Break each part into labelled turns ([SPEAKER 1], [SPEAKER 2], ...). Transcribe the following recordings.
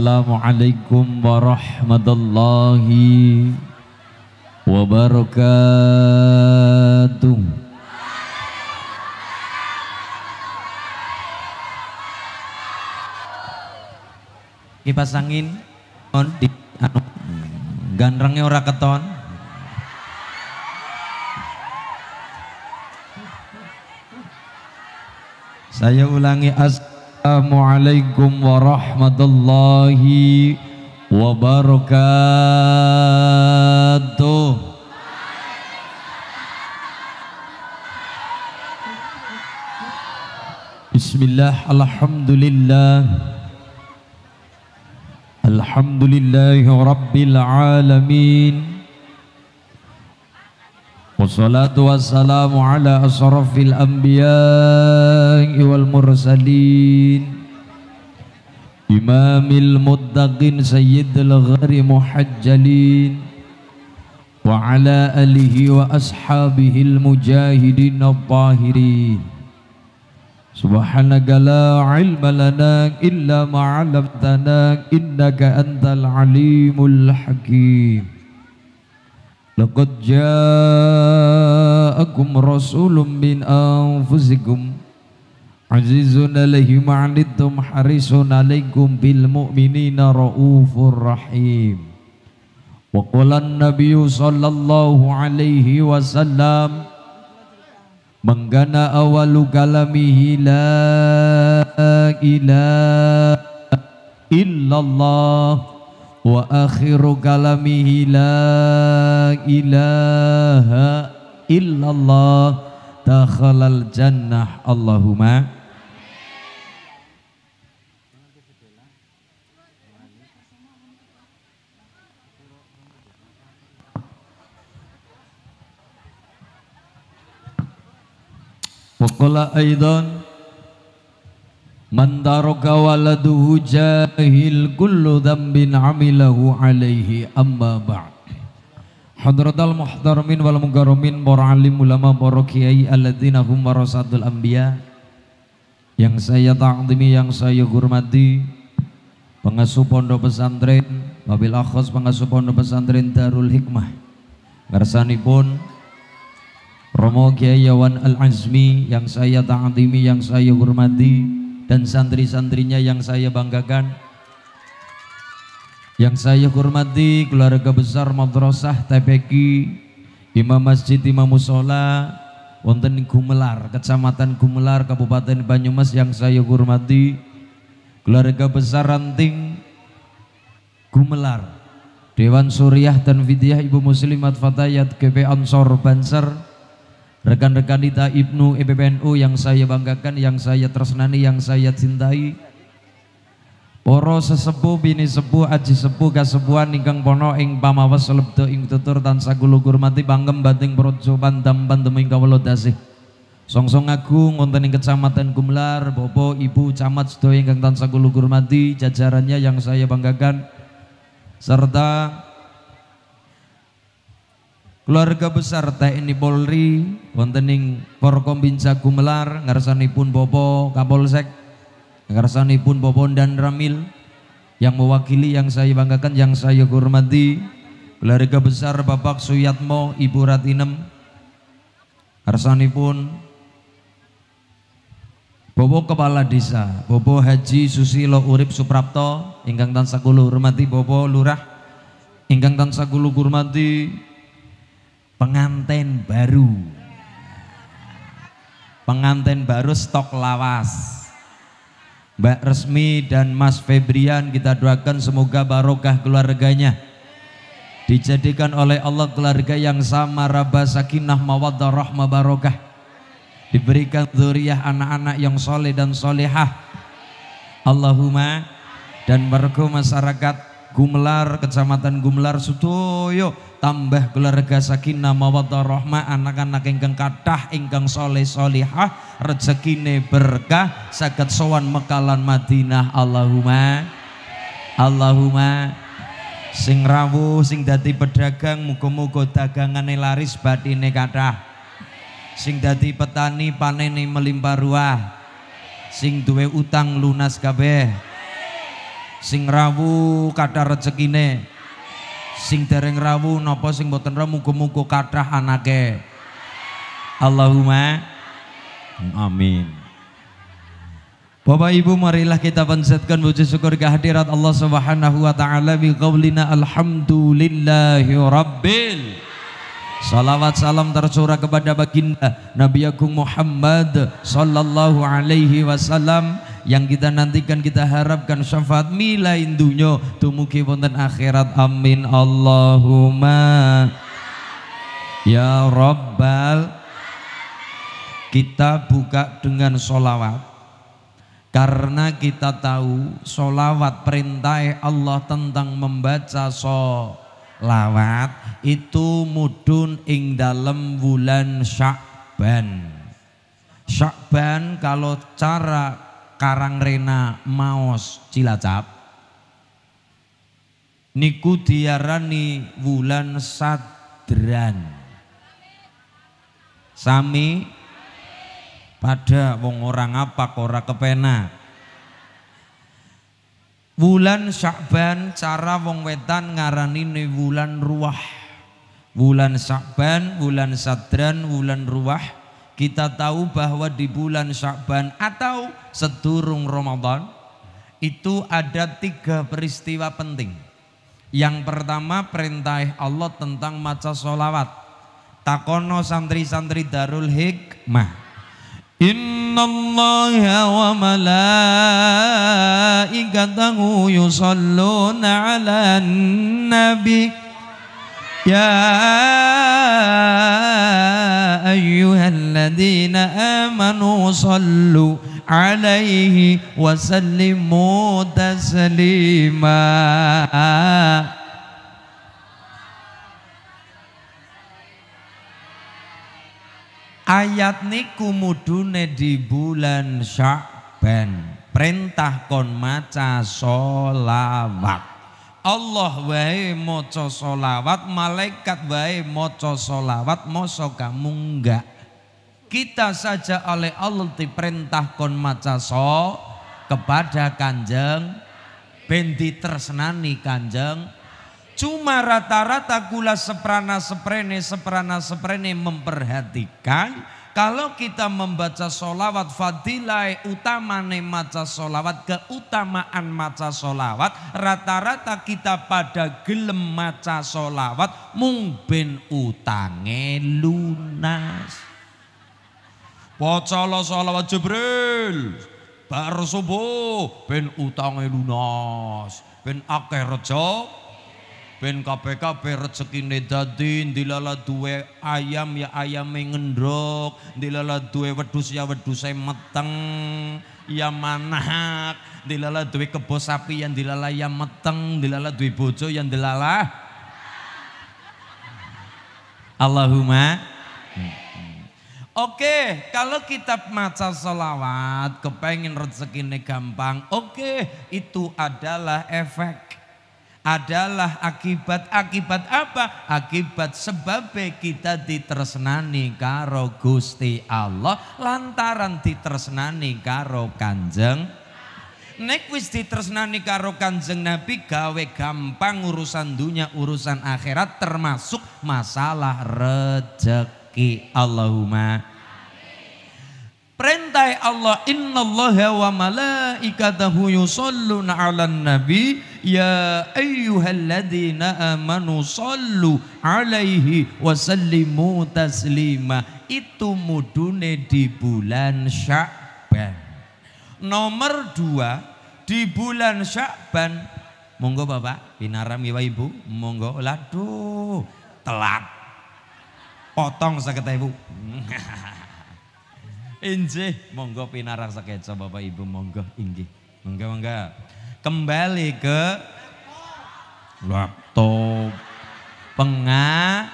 [SPEAKER 1] Assalamualaikum warahmatullahi wabarakatuh. Kipas angin on di anu ora keton. Saya ulangi as السلام عليكم ورحمة الله وبركاته بسم الله الحمد لله الحمد لله رب العالمين Wassalatu wassalamu ala asrafil anbiya wal mursalin Imamil muttaqin sayyidil ghari muhajjalin Wa ala alihi wa ashabihil mujahidin al-tahirin Subhanaka la ilma lana illa ma'alamtana innaka antal alimul hakim Laqad ja'akum rasulun min anfusikum Azizun alaihi ma'anittum harisun alaikum bil mu'minina ra'ufur rahim Wa qala an-nabiy sallallahu alaihi wasallam Manggana awalu kalamihi
[SPEAKER 2] la ilaha illallah وآخر كلامه لا إله
[SPEAKER 1] إلا الله دخل الجنة اللهم
[SPEAKER 2] وقال أيضا
[SPEAKER 1] Man daraka waladuhu jahil kullu dhambin amilahu alaihi amma ba'd. Hadratal muhtaramin wal mukarramin para alim ulama para kiai alladzina hum warasatul anbiya yang saya ta'zimi yang saya hormati pengasuh pondok pesantren wabil akhos pengasuh pondok pesantren Darul Hikmah ngarsanipun Romo Kiai Yawan Al Azmi yang saya ta'zimi yang saya hormati dan santri-santrinya yang saya banggakan yang saya hormati keluarga besar Madrasah TPQ Imam Masjid Imam Musola wonten Gumelar Kecamatan Gumelar Kabupaten Banyumas yang saya hormati keluarga besar Ranting Gumelar Dewan Suriah dan Widya Ibu Muslimat Fatayat GP Ansor Banser Rekan-rekan Dita Ibnu IPPNU e yang saya banggakan, yang saya tersenani, yang saya cintai. Poro sesepuh bini sepuh aji sepuh kasepuan, ingkang pono ing pamawas lebdo, ing tutur tansah sagulugur mati banggem bating projo pandam demi kawula dasih. song agung ngonten ing Kecamatan Kumlar, bopo Ibu camat sedoy, ingkang tan kula gurmati jajarannya yang saya banggakan serta keluarga besar TNI Polri wontening Porkombinsa Gumelar pun bobo Kapolsek ngarsani pun bobo dan Ramil yang mewakili yang saya banggakan yang saya hormati keluarga besar Bapak Suyatmo Ibu Ratinem ngarsani pun bobo Kepala Desa bobo Haji Susilo Urip Suprapto ingkang tansah kula hormati bobo Lurah ingkang tansah hormati pengantin baru. Pengantin baru stok lawas. Mbak Resmi dan Mas Febrian kita doakan semoga barokah keluarganya. Dijadikan oleh Allah keluarga yang sama rabah sakinah mawaddah rahmah barokah. Diberikan zuriyah anak-anak yang soleh dan solehah. Allahumma dan berku masyarakat Gumelar, Kecamatan Gumelar, Sutoyo, tambah keluarga sakinah mawadah rohma, anak-anak ingkang kathah ingkang soleh solihah rezekine berkah saged sowan mekalan Madinah Allahumma Allahumma sing rawu, sing dadi pedagang muga-muga dagangane laris batine kathah sing dadi petani panene melimpah ruah sing duwe utang lunas kabeh Sing rawu kadar rezekine. Sing dereng rawu napa sing boten rawu muga-muga kathah anake. Allahumma amin. Bapak Ibu marilah kita panjatkan puji syukur kehadirat Allah Subhanahu wa taala bi qaulina alhamdulillahi rabbil Salawat salam tercurah kepada baginda Nabi Agung Muhammad sallallahu alaihi wasallam yang kita nantikan kita harapkan syafaat mila indunya tumuki wonten akhirat amin Allahumma ya rabbal kita buka dengan sholawat karena kita tahu sholawat perintah Allah tentang membaca sholawat itu mudun ing dalam bulan Syakban. Syakban kalau cara Karangrena Maos Cilacap niku diarani wulan sadran sami pada wong orang apa ora kepenak Wulan Syakban cara wong wetan ngarani ni wulan ruah. Wulan Syakban, wulan Sadran, wulan ruah kita tahu bahwa di bulan Sya'ban atau sedurung Ramadan itu ada tiga peristiwa penting. Yang pertama perintah Allah tentang maca solawat. Takono santri-santri Darul Hikmah. Inna Allah wa malaikatahu yusalluna ala nabi. يا أيها الذين آمنوا صلوا عليه وسلموا تسليما Ayat niku mudune di bulan Sya'ban. Perintah kon maca solawat. Allah wae maca solawat, malaikat wae maca solawat, sok kamu enggak. Kita saja oleh Allah diperintah kon maca so kepada kanjeng bendi tersenani kanjeng cuma rata-rata kula seprana seprene seprana seprene memperhatikan kalau kita membaca solawat fadilai utamane maca solawat keutamaan maca solawat rata-rata kita pada gelem maca solawat mungkin ben utange lunas Pocolo solawat Jibril bar subuh ben utange lunas ben akeh rejo ben KPKP sekine dadi dilala dua ayam ya ayam ngendrok dilala dua wedus ya wedus saya meteng ya manak dilala duwe kebo sapi yang dilala ya meteng dilala dua bojo yang dilala Allahumma Oke, okay, kalau kita maca sholawat, kepengen rezekinya gampang. Oke, okay, itu adalah efek adalah akibat-akibat apa? Akibat sebab kita ditresnani karo Gusti Allah lantaran ditresnani karo Kanjeng Nek wis ditresnani karo Kanjeng Nabi gawe gampang urusan dunia, urusan akhirat termasuk masalah rezeki Allahumma Perintah Allah innallaha wa malaikatahu yusholluna 'alan nabi ya ayyuhalladzina amanu sallu 'alaihi wa sallimu taslima. Itu mudune di bulan Sya'ban. Nomor dua di bulan Sya'ban monggo Bapak binaram ya Ibu monggo laduh telat potong sakit Ibu Injih, monggo pinarang sekeco Bapak Ibu monggo inggih. Monggo monggo. Kembali ke laptop pengajian.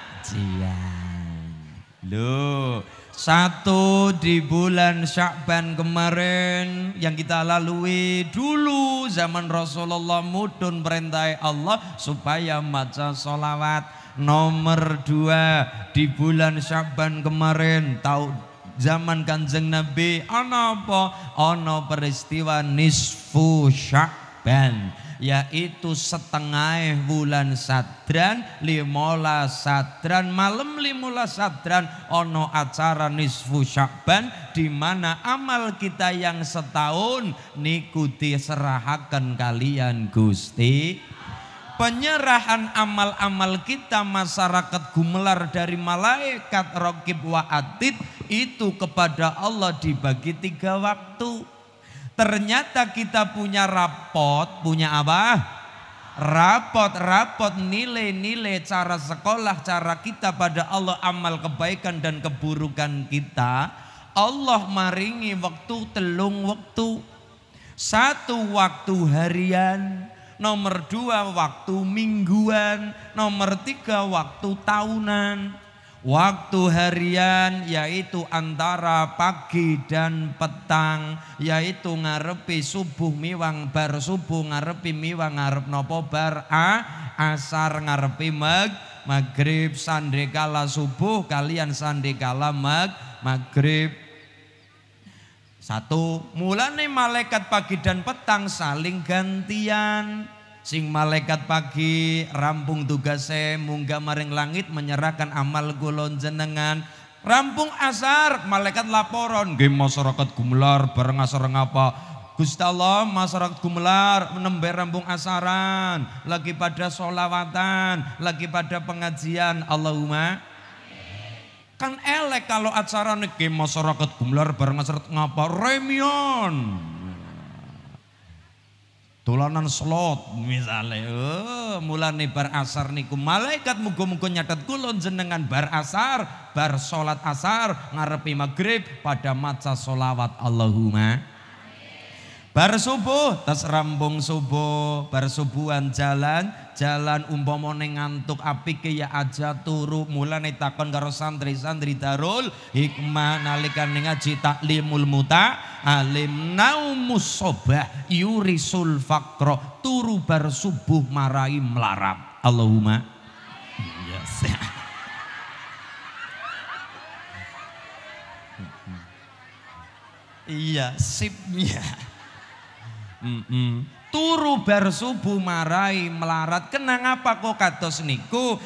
[SPEAKER 1] Loh, satu di bulan Syakban kemarin yang kita lalui dulu zaman Rasulullah mudun perintah Allah supaya maca solawat. Nomor dua di bulan Syakban kemarin tahu zaman Kanjeng Nabi ono apa? Ana peristiwa nisfu syakban, yaitu setengah bulan sadran limola sadran malam limola sadran ono acara nisfu syakban di mana amal kita yang setahun nikuti serahakan kalian Gusti penyerahan amal-amal kita masyarakat gumelar dari malaikat rokib wa atid itu kepada Allah dibagi tiga waktu. Ternyata kita punya rapot, punya apa? Rapot, rapot, nilai-nilai cara sekolah, cara kita pada Allah, amal kebaikan dan keburukan kita. Allah maringi waktu telung waktu. Satu waktu harian, nomor dua waktu mingguan, nomor tiga waktu tahunan, waktu harian yaitu antara pagi dan petang yaitu ngarepi subuh miwang bar subuh ngarepi miwang ngarep nopo bar a asar ngarepi mag maghrib kala subuh kalian sandekala mag maghrib satu, mulane malaikat pagi dan petang saling gantian. Sing malaikat pagi rampung tugasnya, munggah maring langit menyerahkan amal golon jenengan. Rampung asar malaikat laporan game masyarakat gumelar bareng asar ngapa? Gusti masyarakat gumelar menembe rampung asaran lagi pada solawatan lagi pada pengajian Allahumma Kan elek kalau acara niki masyarakat gumlar bareng seret ngapa remion. tulanan slot misalnya, oh, mulane bar asar niku malaikat muga-muga nyatet kulon jenengan bar asar, bar salat asar, ngarepi maghrib pada maca solawat Allahumma. Bar subuh, tas rambung subuh, bar subuhan jalan, jalan umpamane ngantuk ke ya aja turu mula takon karo santri-santri darul hikmah nalikan ngaji taklimul muta alim naumus sobah yuri sulfakro turu bar subuh marai melarap Allahumma yes. iya sipnya Mm -mm. Turu bar subuh marai melarat. Kenang apa kok kados niku?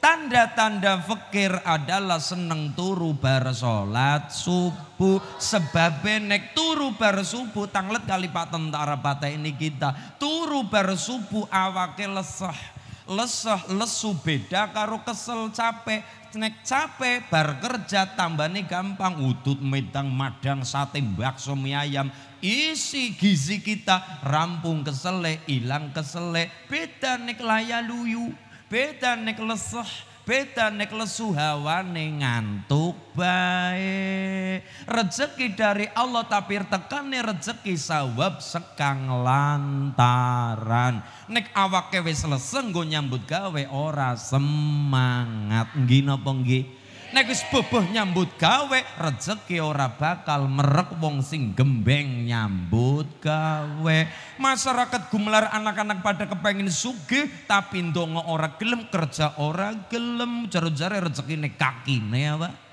[SPEAKER 1] Tanda-tanda fakir adalah seneng turu bar salat subuh sebab nek turu bar subuh tanglet kali pak tentara Bata ini kita turu bar subuh awake lesah lesah lesu beda karo kesel capek nek capek bar kerja nih gampang utut medang madang sate bakso mie ayam isi gizi kita rampung keselek hilang keselek beda nek layaluyu beda nek lesah beda nek lesu hawane ngantuk baik rezeki dari Allah tapi tekane rezeki sawab sekang lantaran nek awak kewe leseng nggo nyambut gawe ora semangat nggih napa Nek wis boboh nyambut gawe, rezeki ora bakal merek wong sing gembeng nyambut gawe. Masyarakat gumelar anak-anak pada kepengin sugih tapi ndonga ora gelem, kerja ora gelem, jare-jare kaki ne apa? Ya,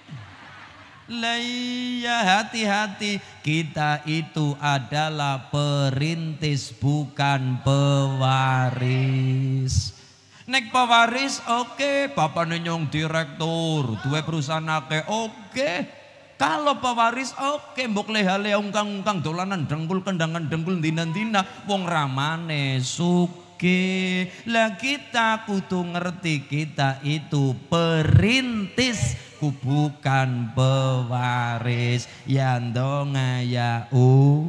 [SPEAKER 1] Laya hati-hati kita itu adalah perintis bukan pewaris. Nek pewaris oke, okay. bapaknya direktur, dua perusahaan akeh oke. Okay. Kalau pewaris oke, okay. mbok yang ungkang-ungkang dolanan dengkul kendangan dengkul dina-dina wong ramane suke. Lah kita kudu ngerti kita itu perintis ku bukan pewaris yandong ya u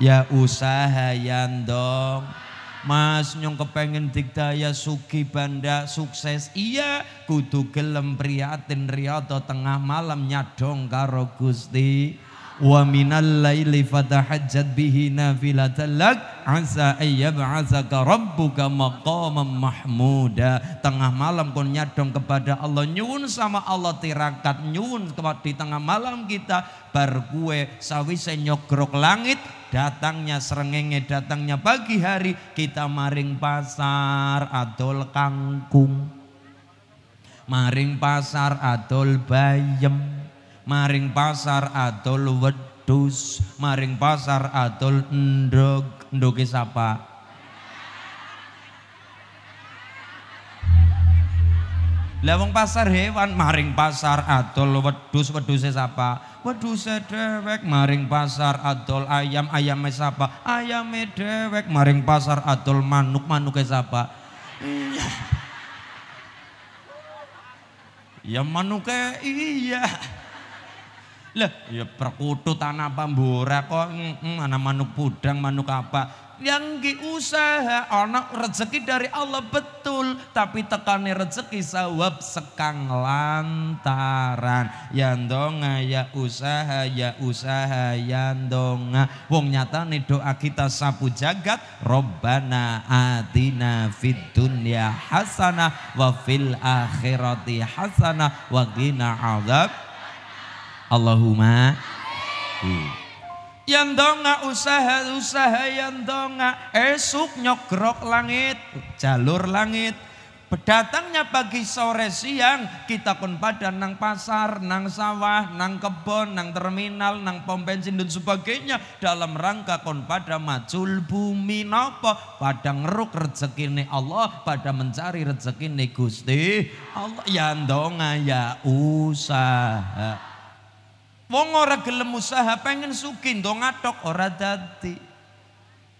[SPEAKER 1] ya usaha yandong Mas nyong kepengen dikdaya sugi banda sukses iya kudu gelem prihatin riado tengah malam nyadong karo Gusti wa minal laili fatahajjat bihi nafilatan lak asa ayyab'atsaka rabbuka maqaman mahmuda tengah malam kau nyadong kepada Allah nyun sama Allah tirakat nyun di tengah malam kita bar sawi sawise nyogrok langit datangnya serengenge datangnya pagi hari kita maring pasar adol kangkung maring pasar adol bayem maring pasar atol wedus maring pasar atol ndog ndoge sapa lewong pasar hewan maring pasar atol wedus wedus sapa? wedus dewek maring pasar atol ayam ayamnya sapa? Ayamnya dewek maring pasar atol manuk manuknya sapa? Iya. Ya manuke iya. Lah, ya perkutut tanah pambora kok, mm, anak manuk pudang, manuk apa. Yang nggih usaha anak rezeki dari Allah betul, tapi tekannya rezeki sawab sekang lantaran. Yandonga ya usaha ya usaha yandonga. Wong nyata nih doa kita sapu jagat, Robbana atina fid dunya hasanah wa fil akhirati hasanah wa qina Allahumma. Hmm. Yang donga usaha-usaha yang donga esuk nyokrok langit, jalur langit. pedatangnya pagi sore siang kita pun pada nang pasar, nang sawah, nang kebon, nang terminal, nang pom bensin dan sebagainya dalam rangka kon pada macul bumi nopo pada ngeruk rezeki nih Allah, pada mencari rezeki nih Gusti Allah yang donga ya usaha. Wong ora gelem usaha pengen sukin dong atok ora dadi.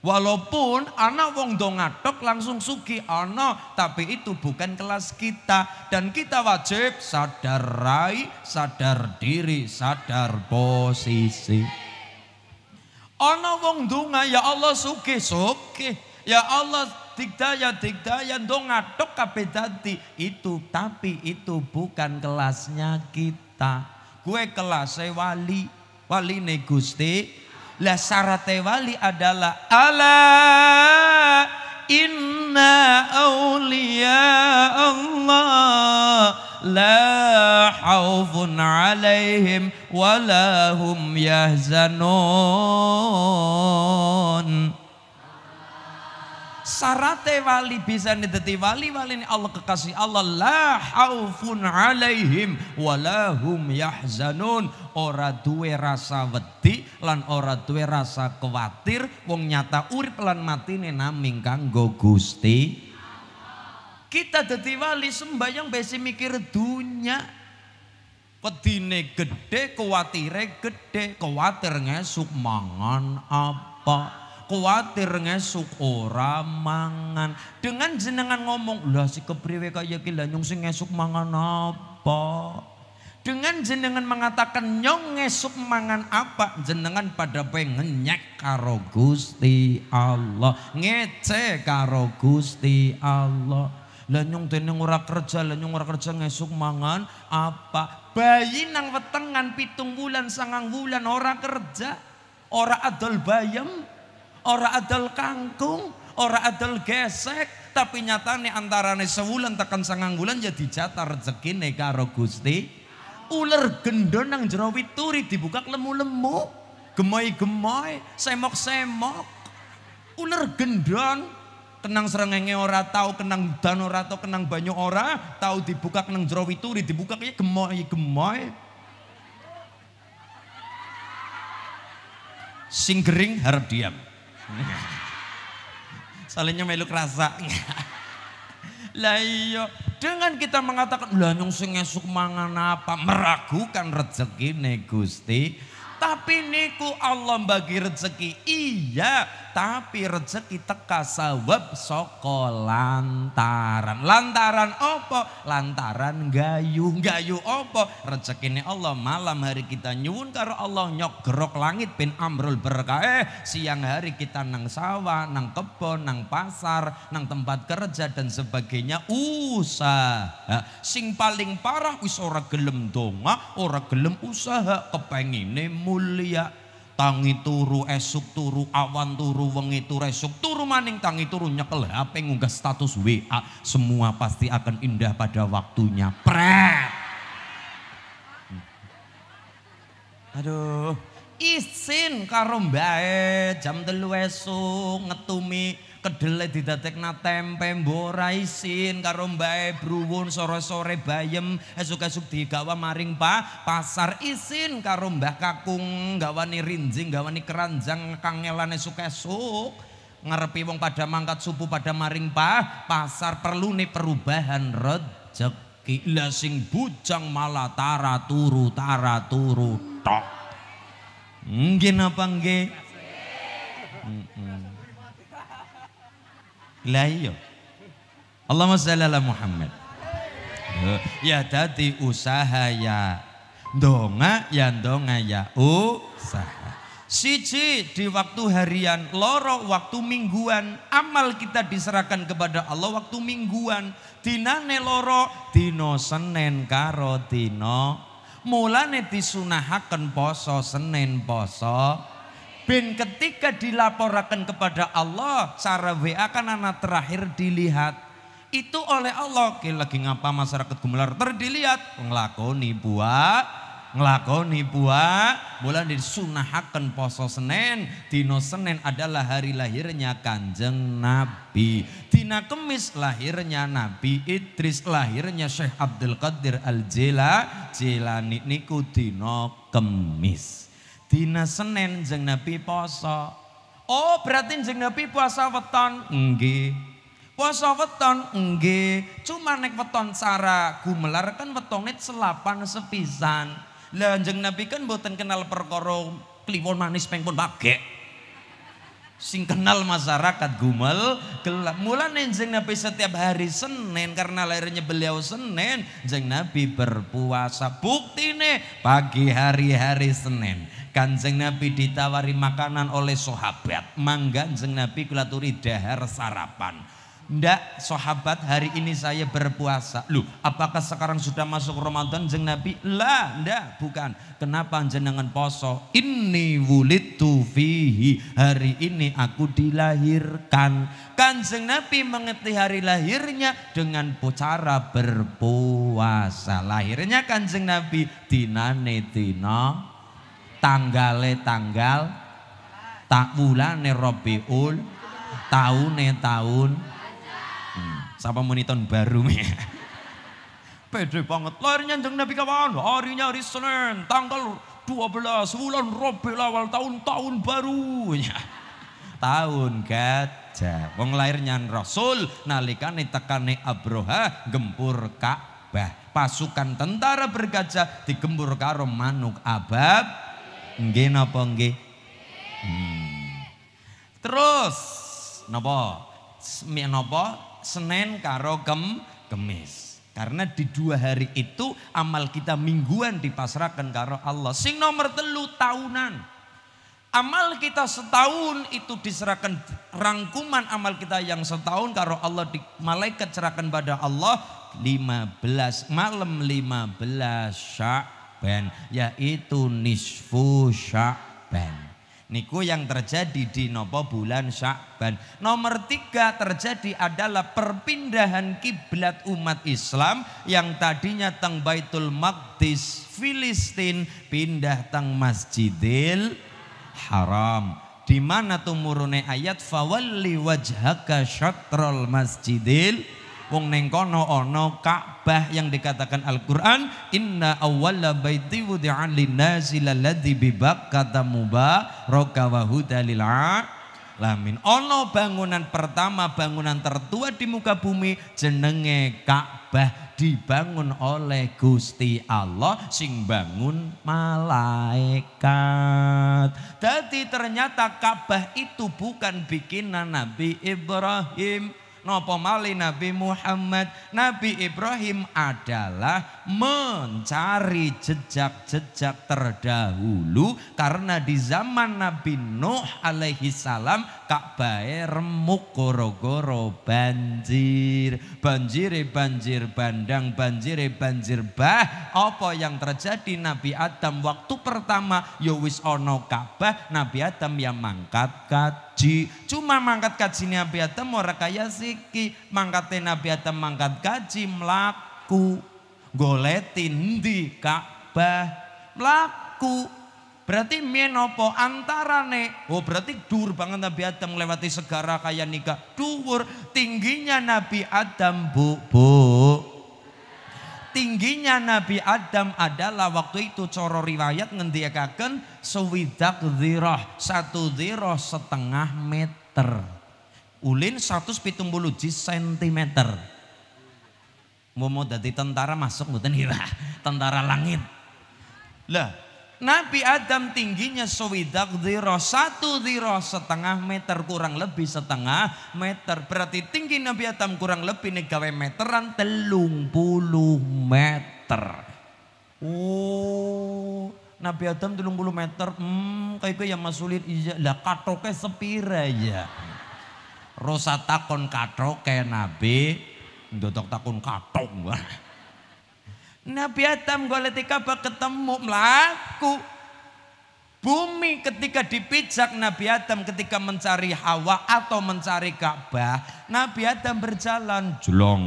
[SPEAKER 1] Walaupun anak wong dong atok langsung suki ono, tapi itu bukan kelas kita dan kita wajib sadar rai, sadar diri, sadar posisi. Ono wong dunga ya Allah suki suki, ya Allah ya tidak ya dong kabeh dadi. Itu tapi itu bukan kelasnya kita gue kelas wali wali negusti. lah syarate wali adalah Allah inna aulia Allah la haufun alaihim walahum yahzanun Sarate wali bisa nideti wali wali ini Allah kekasih Allah la haufun alaihim walahum yahzanun ora duwe rasa wedi lan ora duwe rasa khawatir wong nyata urip lan matine naming kanggo Gusti kita dadi wali sembahyang besi mikir dunya pedine gede kewatire gede kewatir ngesuk mangan apa kuatir ngesuk ora mangan. Dengan jenengan ngomong, lah si kepriwe kaya gila nyung si ngesuk mangan apa? Dengan jenengan mengatakan nyong ngesuk mangan apa, jenengan pada pengen nyek karo Gusti Allah, ngece karo Gusti Allah. Lanyong teneng ora kerja, lanyong ora kerja ngesuk mangan apa? Bayi nang wetengan pitung bulan, sangang bulan ora kerja, ora adol bayam ora adal kangkung, ora adal gesek, tapi nyatane antarane sebulan tekan sangang bulan jadi ya dijatah rezeki karo Gusti. Ular gendon nang jerawi turi dibuka lemu-lemu, gemoy-gemoy, semok-semok. Ular gendon kenang serengenge ora tahu, kenang dan ora tahu, kenang banyu ora tahu dibuka kenang jerawi turi dibuka kayak gemoy-gemoy. Singgering harap diam. Soalnya melu kerasa. lah iya, dengan kita mengatakan lah nyung sing esuk mangan apa meragukan rezeki Gusti. Tapi niku Allah bagi rezeki. Iya, tapi rezeki teka sawab soko lantaran. Lantaran opo? Lantaran gayu. Gayu opo? rezeki ini Allah malam hari kita nyuwun karo Allah nyok gerok langit bin amrul berkah. Eh, siang hari kita nang sawah, nang kebon, nang pasar, nang tempat kerja dan sebagainya usaha. Sing paling parah wis ora gelem donga, ora gelem usaha kepengine mulia tangi turu esuk turu awan turu wengi turu esuk turu maning tangi turu nyekel HP ngunggah status WA semua pasti akan indah pada waktunya prep aduh isin karo jam telu esuk ngetumi Kedele didatek na tempe mbora isin karo mbae bruwun sore sore bayem esuk esuk digawa maring pasar isin karo mbah kakung gawani rinjing gawani keranjang kangelan esuk esuk ngarepi wong pada mangkat supu pada maring pasar perlu ni perubahan rejeki lah sing bujang malah tara turu tara turu toh nggih napa nggih hmm. Lah iya. Allahumma shalli ala Muhammad. Ya tadi usaha ya donga ya donga ya usaha. Siji di waktu harian, loro waktu mingguan, amal kita diserahkan kepada Allah waktu mingguan. Dinane loro, dino senen karo dino. Mulane disunahaken poso senen poso bin ketika dilaporkan kepada Allah cara WA kan anak terakhir dilihat itu oleh Allah Oke, lagi ngapa masyarakat gemelar terdilihat ngelakoni buat ngelakoni buat mulai disunahkan poso Senin dino Senin adalah hari lahirnya kanjeng Nabi dina kemis lahirnya Nabi Idris lahirnya Syekh Abdul Qadir Al Jela Jela niku dino kemis Dina Senin jeng Nabi poso. Oh berarti jeng Nabi puasa weton? Enggi. Puasa weton? Enggi. Cuma nek weton cara gumelar kan selapan sepisan. Lah jeng Nabi kan mboten kenal perkara kliwon manis pengpun bagek. Sing kenal masyarakat gumel gelap. jeng Nabi setiap hari Senin karena lahirnya beliau Senin, jeng Nabi berpuasa. Bukti nih pagi hari-hari Senin. Kanjeng Nabi ditawari makanan oleh sahabat. Mangga Kanjeng Nabi kula dahar sarapan. Ndak sahabat hari ini saya berpuasa. Lu, apakah sekarang sudah masuk Ramadan jeng Nabi? Lah, ndak, bukan. Kenapa jenengan poso? Ini wulitu fihi. Hari ini aku dilahirkan. Kanjeng Nabi mengerti hari lahirnya dengan cara berpuasa. Lahirnya Kanjeng Nabi dinane tanggale tanggal tak bulan wulane Rabiul taune taun hmm. sapa muni tahun
[SPEAKER 2] baru nih.
[SPEAKER 1] pede banget lahirnya jeng Nabi kawan harinya hari Senin tanggal 12 bulan Rabiul awal tahun tahun barunya tahun gajah wong lahirnya Rasul nalikane tekane Abroha gempur Ka'bah pasukan tentara bergajah digembur karo manuk abab Nggih napa nggih? Hmm. Terus napa? Napa? Senin karo Kem Kemis. Karena di dua hari itu amal kita mingguan dipasrahkan karo Allah. Sing nomor telu tahunan. Amal kita setahun itu diserahkan rangkuman amal kita yang setahun karo Allah di malaikat serahkan pada Allah 15 malam 15 Syak Sya'ban yaitu nisfu Sya'ban. Niku yang terjadi di nopo bulan Sya'ban. Nomor tiga terjadi adalah perpindahan kiblat umat Islam yang tadinya teng Baitul Maqdis Filistin pindah teng Masjidil Haram. Di mana tumurune ayat fawalli wajhaka syatrul Masjidil Haram Wong neng kono ono Ka'bah yang dikatakan Al-Qur'an, "Inna awwala baiti wudi'an linnasi lalladzi bi Bakkata mubaraka wa hudal lamin. Ono bangunan pertama, bangunan tertua di muka bumi jenenge Ka'bah dibangun oleh Gusti Allah sing bangun malaikat. Jadi ternyata Ka'bah itu bukan bikinan Nabi Ibrahim Nopo mali Nabi Muhammad. Nabi Ibrahim adalah mencari jejak-jejak terdahulu. Karena di zaman Nabi Nuh alaihi salam Ka'bahe remuk goro banjir banjir. banjir bandang, banjir banjir bah. Apa yang terjadi Nabi Adam waktu pertama ya wis Ka'bah, Nabi Adam yang mangkat kaji. Cuma mangkat kaji Nabi Adam ora kaya siki. Mangkate Nabi Adam mangkat kaji melaku goletin di Ka'bah? melaku Berarti menopo antarane. Oh berarti dur banget Nabi Adam melewati segara kaya nikah. dur tingginya Nabi Adam bu bu. Tingginya Nabi Adam adalah waktu itu coro riwayat ngendiakaken sewidak zirah. Satu zirah setengah meter. Ulin jis sentimeter. Mau mau dari tentara masuk buatan hira. Tentara langit. Lah Nabi Adam tingginya sewidak diro satu diro setengah meter kurang lebih setengah meter berarti tinggi Nabi Adam kurang lebih negawe meteran telung puluh meter. Oh, Nabi Adam telung puluh meter, hmm, kayak yang masulit iya lah katoke sepira ya. Rosa takon katoke Nabi, ndotok takon katok. Nabi Adam goleti kabar ketemu melaku. Bumi ketika dipijak Nabi Adam ketika mencari Hawa atau mencari Ka'bah, Nabi Adam berjalan jelong,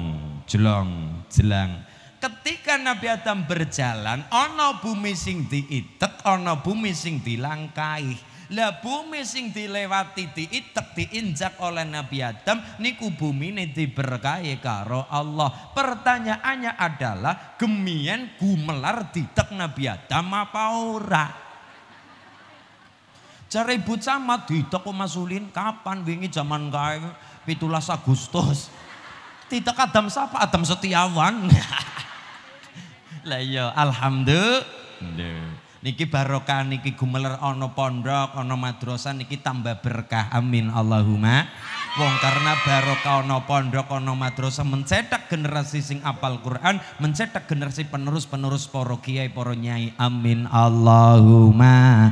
[SPEAKER 1] jelong, jelang. Ketika Nabi Adam berjalan, ono bumi sing diitek, ono bumi sing dilangkai. Lah bumi sing dilewati diitek diinjak oleh Nabi Adam niku bumi ini diberkahi karo Allah. Pertanyaannya adalah gemian gumelar ditek Nabi Adam apa ora? Cari ibu camat ditek masulin kapan wingi zaman kae 17 Agustus. Tidak Adam siapa? Adam Setiawan. Lah iya alhamdulillah. Niki barokah niki gumeler ono pondok, ono madrasah niki tambah berkah. Amin Allahumma. Wong karena barokah ono pondok, ono madrasah mencetak generasi sing apal Quran, mencetak generasi penerus-penerus poro kiai, poro nyai. Amin Allahumma.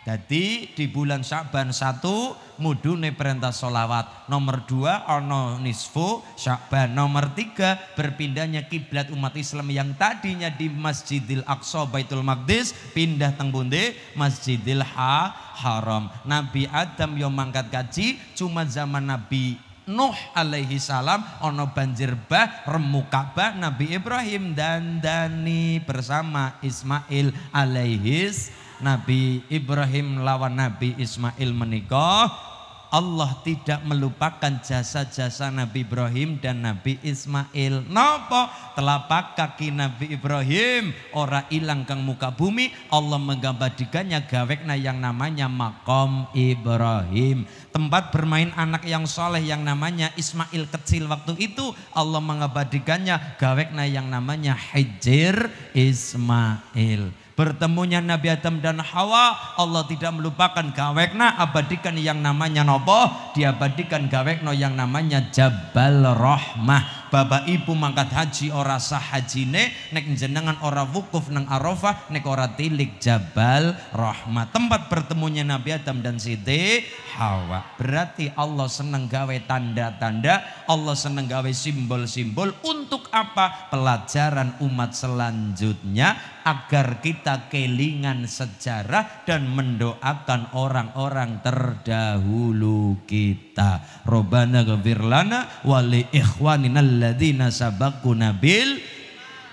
[SPEAKER 1] Jadi di bulan Syaban satu mudune perintah solawat. Nomor dua ono nisfu Syaban. Nomor tiga berpindahnya kiblat umat Islam yang tadinya di Masjidil Aqsa Baitul Maqdis pindah teng bunde Masjidil ha Haram. Nabi Adam yang mangkat kaji cuma zaman Nabi Nuh alaihi salam ono banjir bah remuk Ka'bah Nabi Ibrahim dan Dani bersama Ismail alaihis Nabi Ibrahim lawan Nabi Ismail menikah Allah tidak melupakan jasa-jasa Nabi Ibrahim dan Nabi Ismail. Nopo telapak kaki Nabi Ibrahim ora ilang kang muka bumi. Allah menggambadikannya gawekna yang namanya makom Ibrahim. Tempat bermain anak yang soleh yang namanya Ismail kecil waktu itu Allah mengabadikannya gawekna yang namanya Hijir Ismail Bertemunya Nabi Adam dan Hawa, Allah tidak melupakan gawekna abadikan yang namanya nopo, diabadikan gawekno yang namanya Jabal Rohmah Bapak ibu mangkat haji ora sah hajine, nek jenengan ora wukuf neng Arafah, nek ora tilik Jabal Rohmah Tempat bertemunya Nabi Adam dan Siti Hawa. Berarti Allah seneng gawe tanda-tanda, Allah seneng gawe simbol-simbol untuk apa? Pelajaran umat selanjutnya agar kita kelingan sejarah dan mendoakan orang-orang terdahulu kita. Robana gafirlana wali ikhwanina alladzina sabakuna bil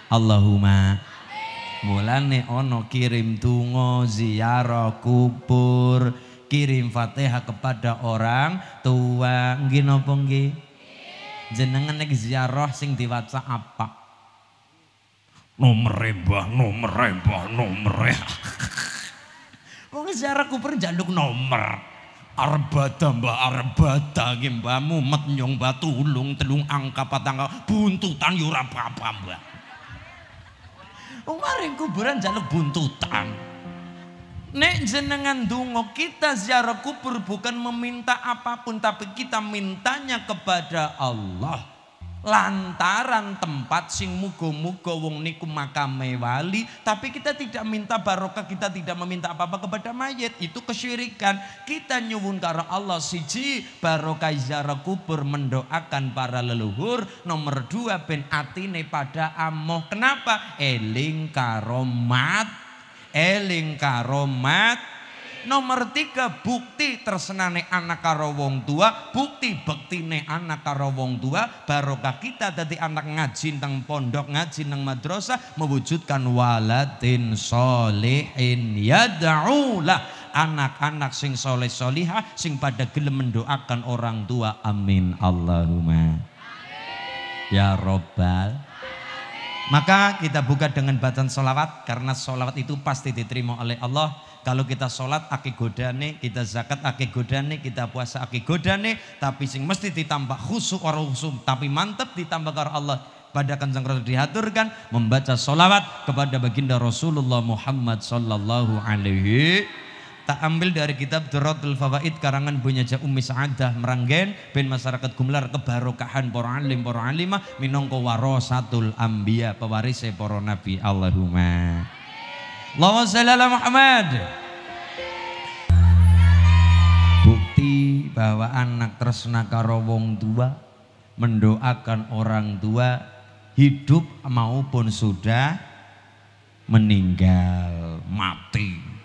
[SPEAKER 1] Allahumma Mulane ono kirim tungo ziarah kubur, kirim Fatihah kepada orang tua. Nggih napa nggih? Jenengan nek ziarah sing diwaca apa? nomere mbah nomere mbah nomere wong sejarah Cooper njaluk nomer, arba tambah arba, ki mbah mumet nyong mbah tulung telung angka patang buntutan yura apa-apa mbak wong kuburan njaluk buntutan Nek jenengan dungo kita ziarah kubur bukan meminta apapun tapi kita mintanya kepada Allah lantaran tempat sing mugo-mugo wong niku makame wali tapi kita tidak minta barokah kita tidak meminta apa-apa kepada mayit itu kesyirikan kita nyuwun karo Allah siji barokah ziarah kubur mendoakan para leluhur nomor dua ben atine pada amoh kenapa eling karomat eling karomat Nomor tiga bukti tersenane anak karo wong tua, bukti bektine anak karo wong tua, barokah kita dari anak ngaji nang pondok, ngaji nang madrasah mewujudkan waladin solehin yad'ulah anak-anak sing soleh solihah sing pada gelem mendoakan orang tua amin Allahumma amin. ya robbal maka kita buka dengan bacaan solawat karena solawat itu pasti diterima oleh Allah kalau kita sholat akeh godane, kita zakat akeh godane, kita puasa akeh godane, tapi sing mesti ditambah khusuk orang khusum, tapi mantep ditambah karo Allah. Pada kanjeng Rasul dihaturkan membaca sholawat kepada baginda Rasulullah Muhammad sallallahu alaihi tak ambil dari kitab Dorotul Fawaid karangan Bunyaja umi Sa'adah Meranggen bin masyarakat Gumlar kebarokahan para alim para alimah minangka warasatul anbiya pewarise para nabi Allahumma Allahumma salli ala Muhammad. Bukti bahwa anak tersenak karo wong tua mendoakan orang tua hidup maupun sudah meninggal mati.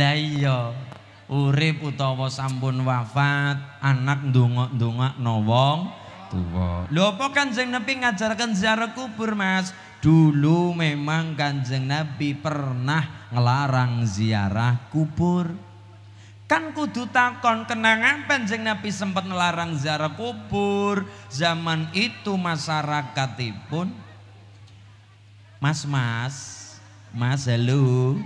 [SPEAKER 1] Lah iya, urip utawa sampun wafat, anak ndonga-ndonga no wong tuwa. Lho apa Kanjeng ngajarkan ziarah kubur, Mas? Dulu memang kanjeng Nabi pernah ngelarang ziarah kubur. Kan kudu takon kenangan kanjeng Nabi sempat ngelarang ziarah kubur. Zaman itu masyarakat pun Mas mas, mas halo.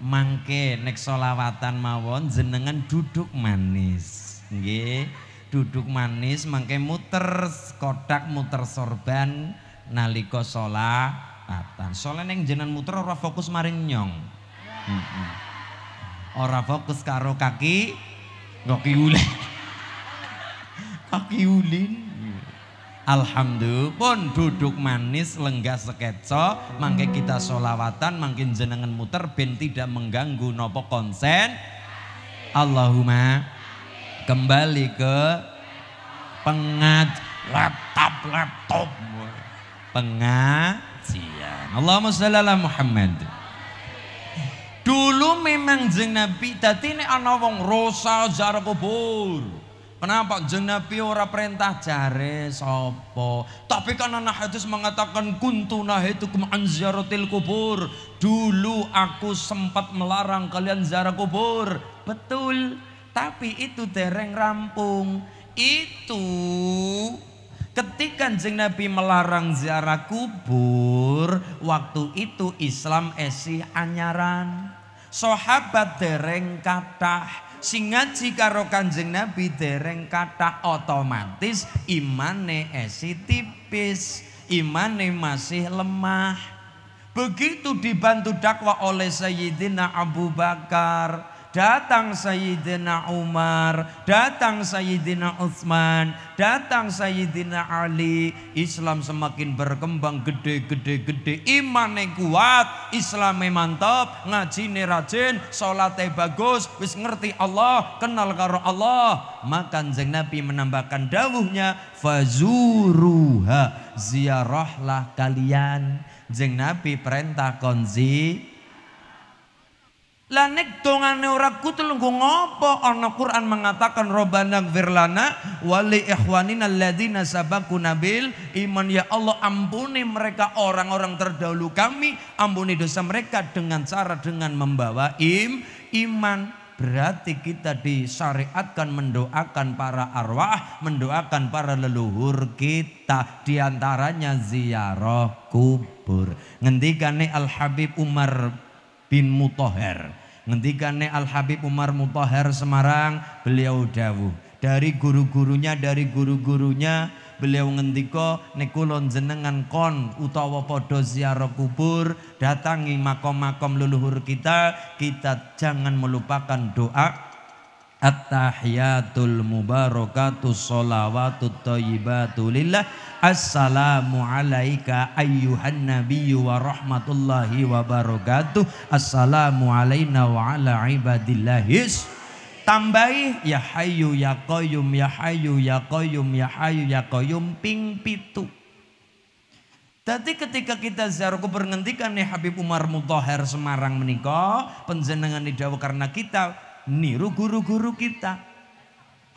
[SPEAKER 1] Mangke nek solawatan mawon jenengan duduk manis. Nggih, duduk manis mangke muter kodak muter sorban nalika sholatan sholat yang jenengan muter ora fokus maring nyong. Ora fokus karo kaki kaki ulin. kaki ulin. Alhamdulillah pun duduk manis lenggah sekeco mangke kita solawatan makin jenengan muter ben tidak mengganggu nopo konsen Allahumma kembali ke pengaj laptop laptop pengajian. Allahumma sallallahu ala Muhammad. Dulu memang jeng Nabi dadi nek ana wong rosa jarak kubur. Kenapa jeng Nabi ora perintah jare sopo. Tapi kan ana hadis mengatakan kuntuna haitukum an ziyaratil kubur. Dulu aku sempat melarang kalian ziarah kubur. Betul. Tapi itu dereng rampung. Itu Ketika Kanjeng Nabi melarang ziarah
[SPEAKER 2] kubur,
[SPEAKER 1] waktu itu Islam esih anyaran. Sahabat dereng kathah, sing ngaji karo Kanjeng Nabi dereng kathah otomatis imane esih tipis, imane masih lemah. Begitu dibantu dakwah oleh Sayyidina Abu Bakar, datang Sayyidina Umar, datang Sayyidina Uthman, datang Sayyidina Ali, Islam semakin berkembang gede-gede-gede, iman yang kuat, Islam yang mantap, nih rajin, sholatnya bagus, wis ngerti Allah, kenal karo Allah. Maka Zeng Nabi menambahkan dawuhnya, fazuruha, ziarahlah kalian. Jeng Nabi perintah konzi Lanek Tongan dongane ora kutul nggo ngopo ana Quran mengatakan robana gfirlana wali ikhwanina alladzina sabaquna bil iman ya Allah ampuni mereka orang-orang terdahulu kami ampuni dosa mereka dengan cara dengan membawa im iman berarti kita disyariatkan mendoakan para arwah mendoakan para leluhur kita diantaranya ziarah kubur ngendikane Al Habib Umar bin Mutoher. Ngendikannya Al Habib Umar Mutoher Semarang, beliau dawuh dari guru-gurunya dari guru-gurunya beliau ngendika nekulon jenengan kon utawa podo ziarah kubur datangi makom-makom leluhur kita kita jangan melupakan doa At-tahiyatul mubarakatuh salawatut thayyibatu lillah Assalamu alayka ayyuhan nabiyyu wa rahmatullahi wa barakatuh Assalamu alayna wa ala ibadillahis Tambahi ya hayu ya qayyum ya hayu ya qayyum ya hayu ya qayyum ping pitu jadi ketika kita ziarah kubur ngendikan nih Habib Umar Mutahar Semarang menikah penjenengan didawuh karena kita niru guru-guru kita.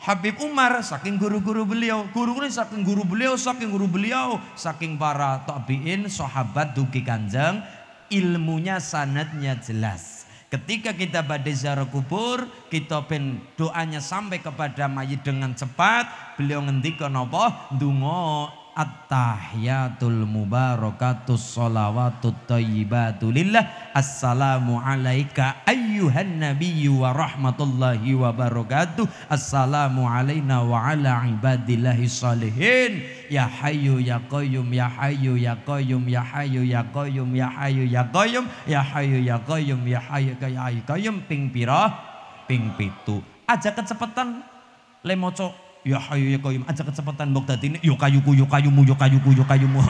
[SPEAKER 1] Habib Umar saking guru-guru beliau, guru ini saking guru beliau, saking guru beliau, saking para tabiin, sahabat duki kanjeng, ilmunya sanatnya jelas. Ketika kita badai ziarah kubur, kita pen doanya sampai kepada mayit dengan cepat, beliau ngendikan apa? Dungo At-tahiyatul mubarakatus salawatut tayyibatu lillah Assalamu alayka ayyuhan nabiyyu wa rahmatullahi wa barakatuh Assalamu alayna wa ala ibadillahi salihin Ya hayyu ya qayyum ya hayyu ya qayyum ya hayyu ya qayyum ya hayyu ya qayyum Ya hayyu ya qayyum ya hayyu ya, ya qayyum Ping pira ping pitu Aja kecepatan lemoco Ya hayu ya qayyum, ya aja kecepatan mbok dadine yo kayu, yo kayumu yo kayu, kayu kayumu.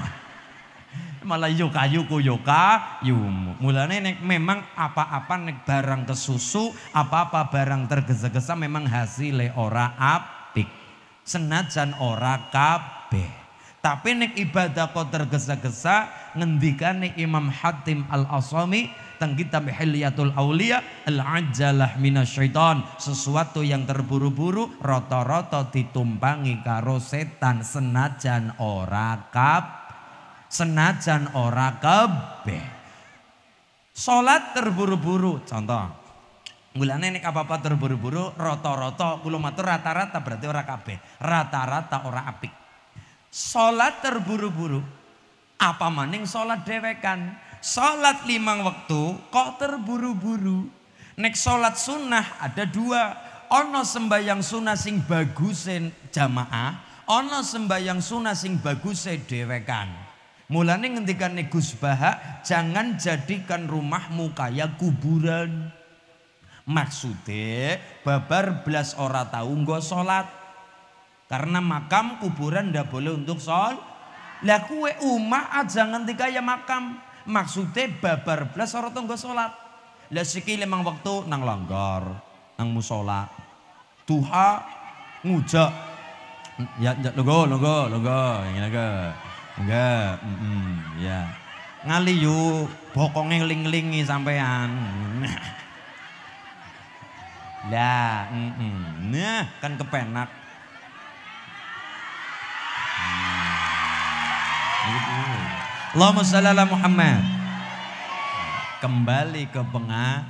[SPEAKER 1] Malah yo kayu, kayu kayumu. Mulane nek memang apa-apa nek barang kesusu, apa-apa barang tergesa-gesa memang hasilnya ora apik. Senajan ora kabeh. Tapi nek ibadah kok tergesa-gesa ngendikan ngendikane Imam Hatim Al-Asami datang kitab Hilyatul Aulia al ajalah minasyaiton sesuatu yang terburu-buru roto-roto ditumpangi karo setan senajan ora kap senajan ora kebe. salat terburu-buru contoh gula nek apa-apa terburu-buru, roto-roto kula matur rata-rata berarti ora kabeh, rata-rata ora apik. Salat terburu-buru, apa maning solat dewekan Sholat lima waktu kok terburu-buru. Nek sholat sunnah ada dua. Ono sembahyang sunnah sing bagusin jamaah. Ono sembahyang sunnah sing bagusin dewekan. Mulane ngentikan negus bahak. jangan jadikan rumahmu kayak kuburan. Maksudnya babar belas ora tahu nggak sholat. Karena makam kuburan ndak boleh untuk sholat. Lah kue umah aja nganti kayak makam maksudnya babar belas orang tonggo sholat lah sikile mang waktu nang langgar nang musola duha ngujak ya, nunggu logo logo logo ngene ke enggak mm ya ngali yuk bokongnya ngeling-ngelingi sampean lah -mm. nah kan kepenak mm. Allahumma salli ala Muhammad. Kembali ke pengah.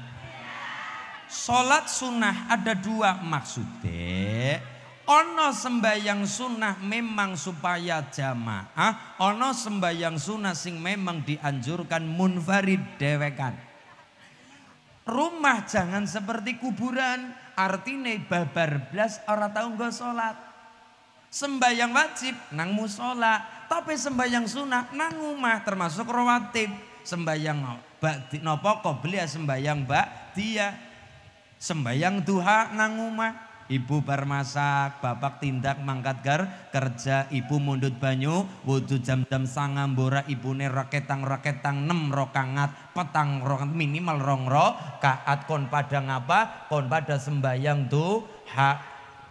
[SPEAKER 1] Salat sunnah ada dua maksudnya. Ono sembahyang sunnah memang supaya jamaah. Ono sembahyang sunnah sing memang dianjurkan munfarid dewekan. Rumah jangan seperti kuburan. Artine babar blas orang tahu nggak sholat. Sembahyang wajib nang musola tapi sembahyang sunnah nang rumah termasuk rawatib. Sembahyang bak nopo belia ya sembahyang bak dia. Sembahyang duha nang rumah Ibu bermasak bapak tindak mangkat gar kerja, ibu mundut banyu, wudhu jam-jam bora ibu ne raketang raketang nem rokangat, petang rok minimal rong rongro, kaat kon pada ngapa, kon pada sembayang tuh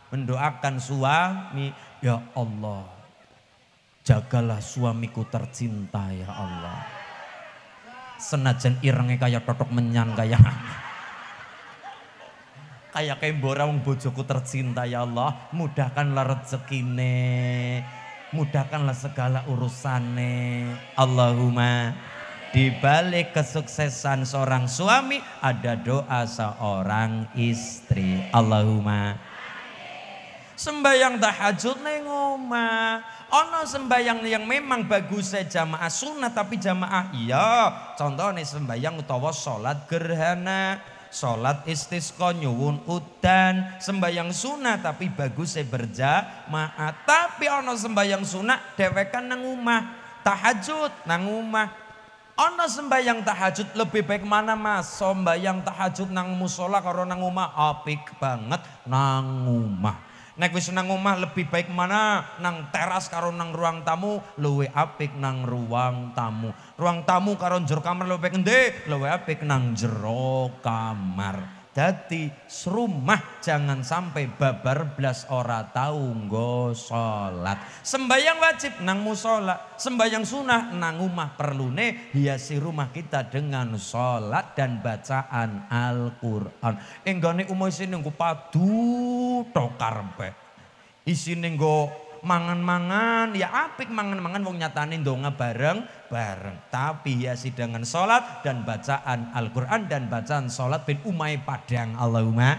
[SPEAKER 1] mendoakan suami, ya Allah Jagalah suamiku tercinta ya Allah. Senajan irenge kaya totok menyan kaya. Kaya kembora wong bojoku tercinta ya Allah, mudahkanlah rezekine. Mudahkanlah segala urusane. Allahumma di balik kesuksesan seorang suami ada doa seorang istri. Allahumma sembahyang tahajud neng omah Ono sembayang yang memang bagus jamaah sunnah tapi jamaah iya. Contohnya sembayang utawa sholat gerhana. Sholat istisqa nyuwun udan sembayang sunnah tapi bagus berjamaah tapi ono sembayang sunnah dewekan nang umah tahajud nang umah Ono sembayang tahajud lebih baik mana mas? Sembayang tahajud nang musola karo nang umah apik banget nang umah. Nek wis nang omah lebih baik mana? Nang teras karo nang ruang tamu luwe apik nang ruang tamu. Ruang tamu karo jero kamar luwe apik endi? Luwe apik nang jero kamar. Dadi serumah jangan sampai babar belas ora tahu nggo salat. sembahyang wajib nang musola, sembahyang sunah nang umah perlune hiasi rumah kita dengan salat dan bacaan Al-Qur'an. Enggane umo isine nggo padu tok karepe. Isine nggo mangan-mangan ya apik mangan-mangan wong nyatane ndonga bareng-bareng. Tapi ya sidangan salat dan bacaan Al-Qur'an dan bacaan sholat bin umai padang Allahumma.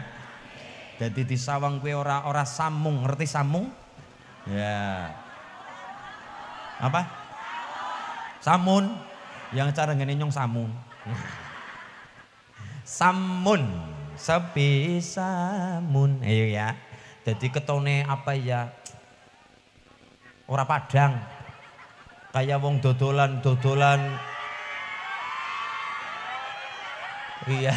[SPEAKER 1] Jadi di sawang kue ora ora samung, ngerti samung? Ya. Apa? Samun. Yang cara ngene nyong samun. samun sepi samun ayo iya, ya jadi ketone apa ya ora padang kaya wong dodolan dodolan iya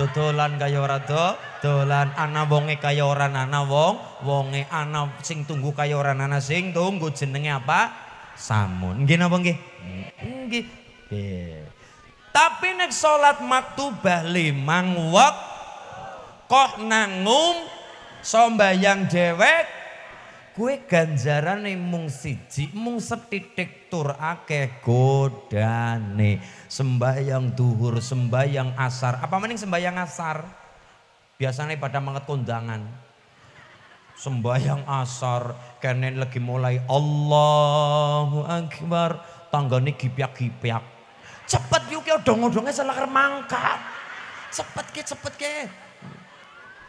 [SPEAKER 1] dodolan kaya ora do dolan ana wonge kaya ora ana wong wonge ana sing tunggu kaya ora ana sing tunggu jenenge apa samun nggih napa nggih nggih tapi nek salat maktubah limang wak kok nangum sombayang dhewek Kue nih mung siji, mung setitik tur akeh godane. Sembayang duhur, sembayang asar. Apa mending sembayang asar? Biasanya pada manget kondangan. Sembayang asar, kenen lagi mulai Allahu Akbar. nih gipyak-gipyak. Cepet yuk ya dong-dongnya salah mangkat. Cepet ke, cepet ke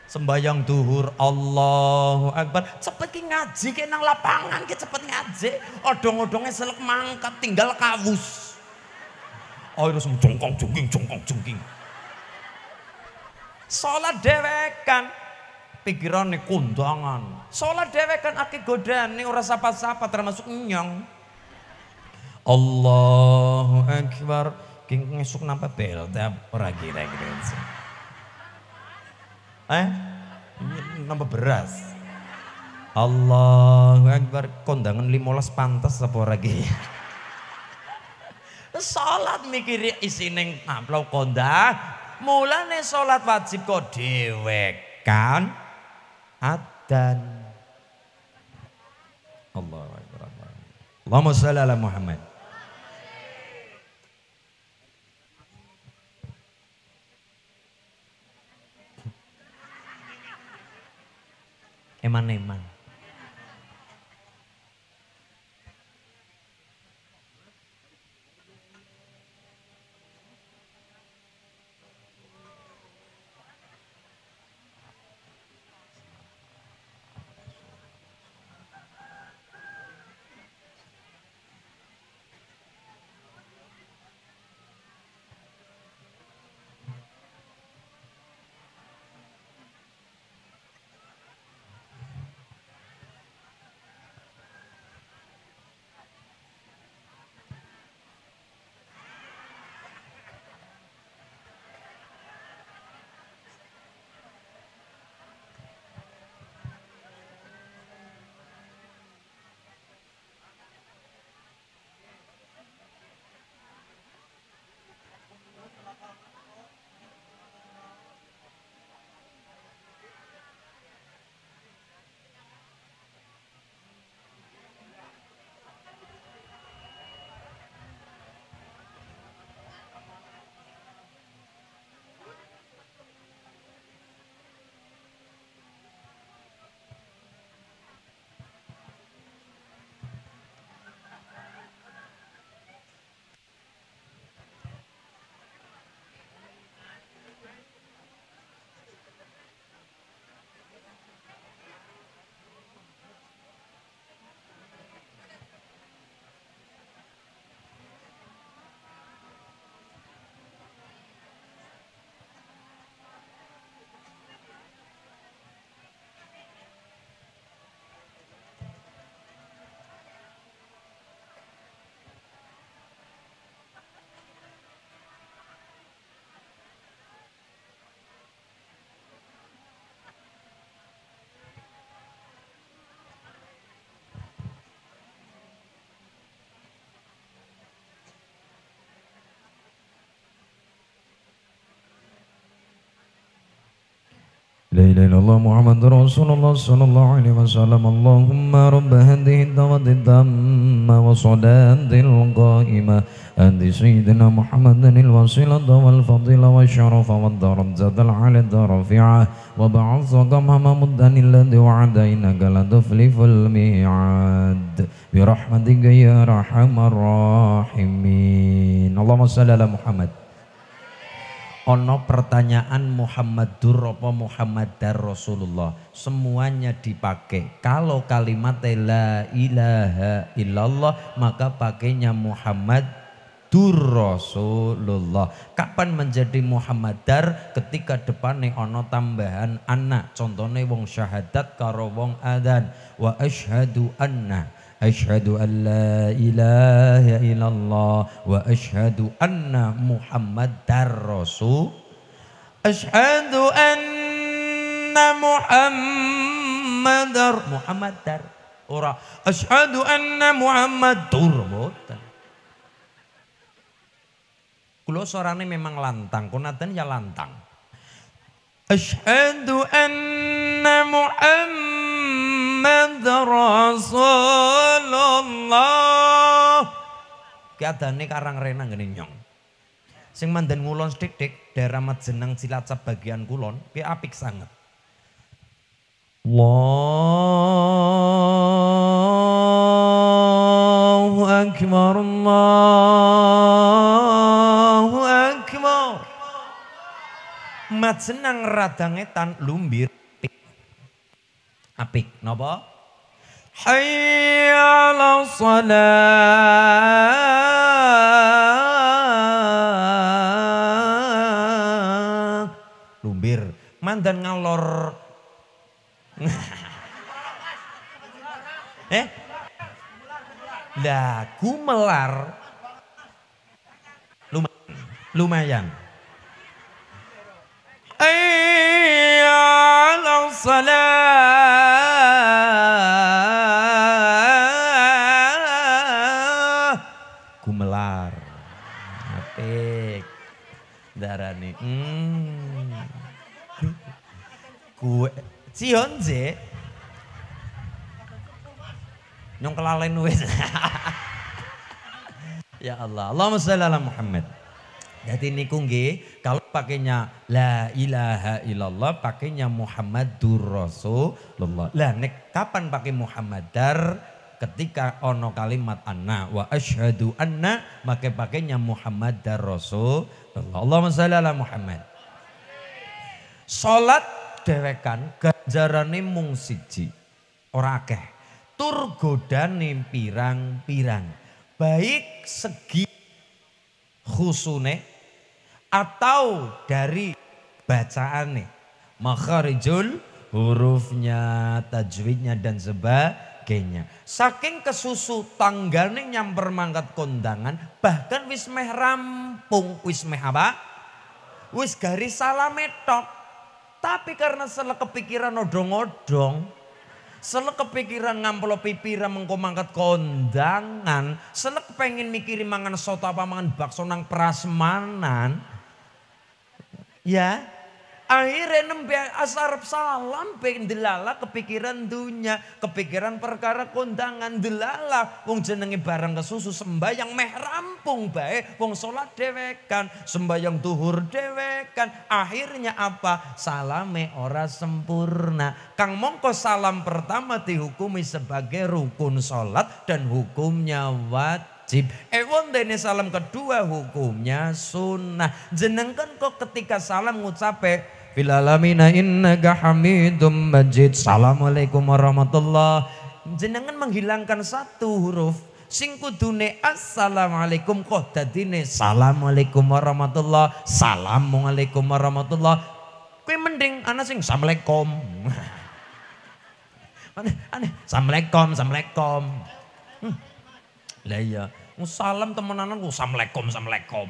[SPEAKER 1] sembayang duhur Allahu Akbar cepet ngaji kayak nang lapangan ki cepet ngaji odong-odongnya selek mangkat tinggal kawus oh harus jongkong jongking jongkong jongking sholat dewekan pikirannya kundangan sholat dewekan aki nih orang sapa-sapa termasuk nyong Allahu Akbar King ngesuk nampak bel, ora kira-kira. Eh? Nambah beras. Allah Akbar. Kondangan limolas pantas apa lagi. Salat mikiri isi neng amplop kondang. Mulane salat wajib kok dewekan. Adan. Allahu Akbar. Allahumma salli ala Muhammad. eman-eman. لا إله إلا الله محمد رسول الله صلى الله عليه وسلم اللهم رب هذه الدعوة التامة وصلاة القائمة
[SPEAKER 2] أنت سيدنا
[SPEAKER 1] محمد الوسيلة والفضيلة والشرف والدرجة العلى الرفيعة وبعث قمهم مدن الذي وعد إنك لا تخلف الميعاد برحمتك يا أرحم الراحمين اللهم صل على محمد ono pertanyaan Durropo Muhammad Dar Rasulullah semuanya dipakai kalau kalimat la ilaha illallah maka pakainya Muhammad Dur Rasulullah kapan menjadi Dar ketika depannya ono tambahan anak contohnya wong syahadat karo wong adan wa ashadu anna أشهد أن لا إله إلا الله وأشهد أن محمد رسول أشهد أن محمد محمد أرى أشهد أن محمد دربوت Kulo sorane memang lantang, kunaten ya lantang. Asyhadu anna Muhammad Muhammad Rasulullah. Kadane karang rena ngene nyong. Sing mandan ngulon sithik daerah Majenang Cilacap bagian kulon, ki apik sanget. Allahu akbar Allahu akbar senang radangetan lumbir apik napa hayya ala salat lumbir mandan ngalor eh lagu melar lumayan lumayan أي على الصلاة kumelar apik darani hmm. kue Cion je nyong kelalen wis ya Allah Allahumma shalli ala Muhammad jadi niku nggih, kalau pakainya la ilaha illallah, pakainya Muhammadur Rasulullah. Lah nek kapan pakai Muhammadar? Ketika ono kalimat anna wa asyhadu anna, maka pakainya Muhammadar Rasulullah. Allahumma shalli ala Muhammad. Salat dewekan ganjarane mung siji, ora akeh. Tur godane pirang-pirang. Baik segi khusune atau dari bacaan nih makharijul hurufnya tajwidnya dan sebagainya saking kesusu nih yang bermangkat kondangan bahkan wis rampung wis meh apa wis garis salah metok tapi karena salah kepikiran odong-odong Selek kepikiran ngamplo pipira mengko mangkat kondangan. Selek pengen mikirin mangan soto apa mangan bakso nang prasmanan. Ya. Akhirnya nembe asarap salam pengen delala kepikiran dunia, kepikiran perkara kondangan delala. Wong jenenge barang kesusu sembahyang meh rampung bae, wong salat dewekan, sembahyang duhur dewekan. Akhirnya apa? Salame ora sempurna. Kang mongko salam pertama dihukumi sebagai rukun salat dan hukumnya wajib wajib. Ewon eh, dene salam kedua hukumnya sunnah. Jenengkan kok ketika salam ngucape Bilalamina alamina innaka hamidum majid. Assalamualaikum warahmatullah. Jenengan menghilangkan satu huruf singku kudune assalamualaikum kok dadine assalamualaikum warahmatullah assalamualaikum warahmatullah kue mending anak sing assalamualaikum aneh aneh assalamualaikum assalamualaikum hmm. lah iya Salam temenanan, oh, assalamualaikum, assalamualaikum.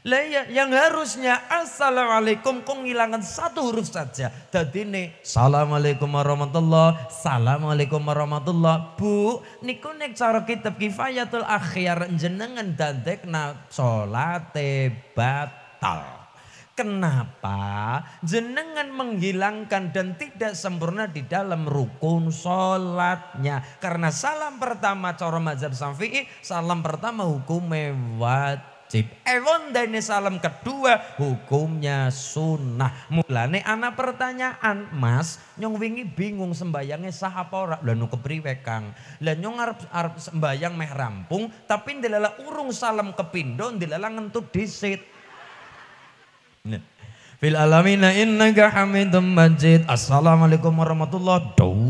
[SPEAKER 1] Lah ya, yang harusnya assalamualaikum kok ngilangan satu huruf saja. Jadi nih, assalamualaikum warahmatullah, assalamualaikum warahmatullah. Bu, niku nek cara kitab kifayatul akhir jenengan dan dadekna solat batal. Kenapa jenengan menghilangkan dan tidak sempurna di dalam rukun sholatnya? Karena salam pertama cara mazhab syafi'i, salam pertama hukum wajib. dan eh, ini salam kedua hukumnya sunnah. Mulane anak pertanyaan, Mas, nyong wingi bingung sembayangnya sah apa ora? Lah kepriwe Kang? Lah nyong arep arep sembayang meh rampung tapi ndelala urung salam kepindo ndelala ngentut disit fil alamina innaka hamidum majid. Assalamualaikum warahmatullahi wabarakatuh.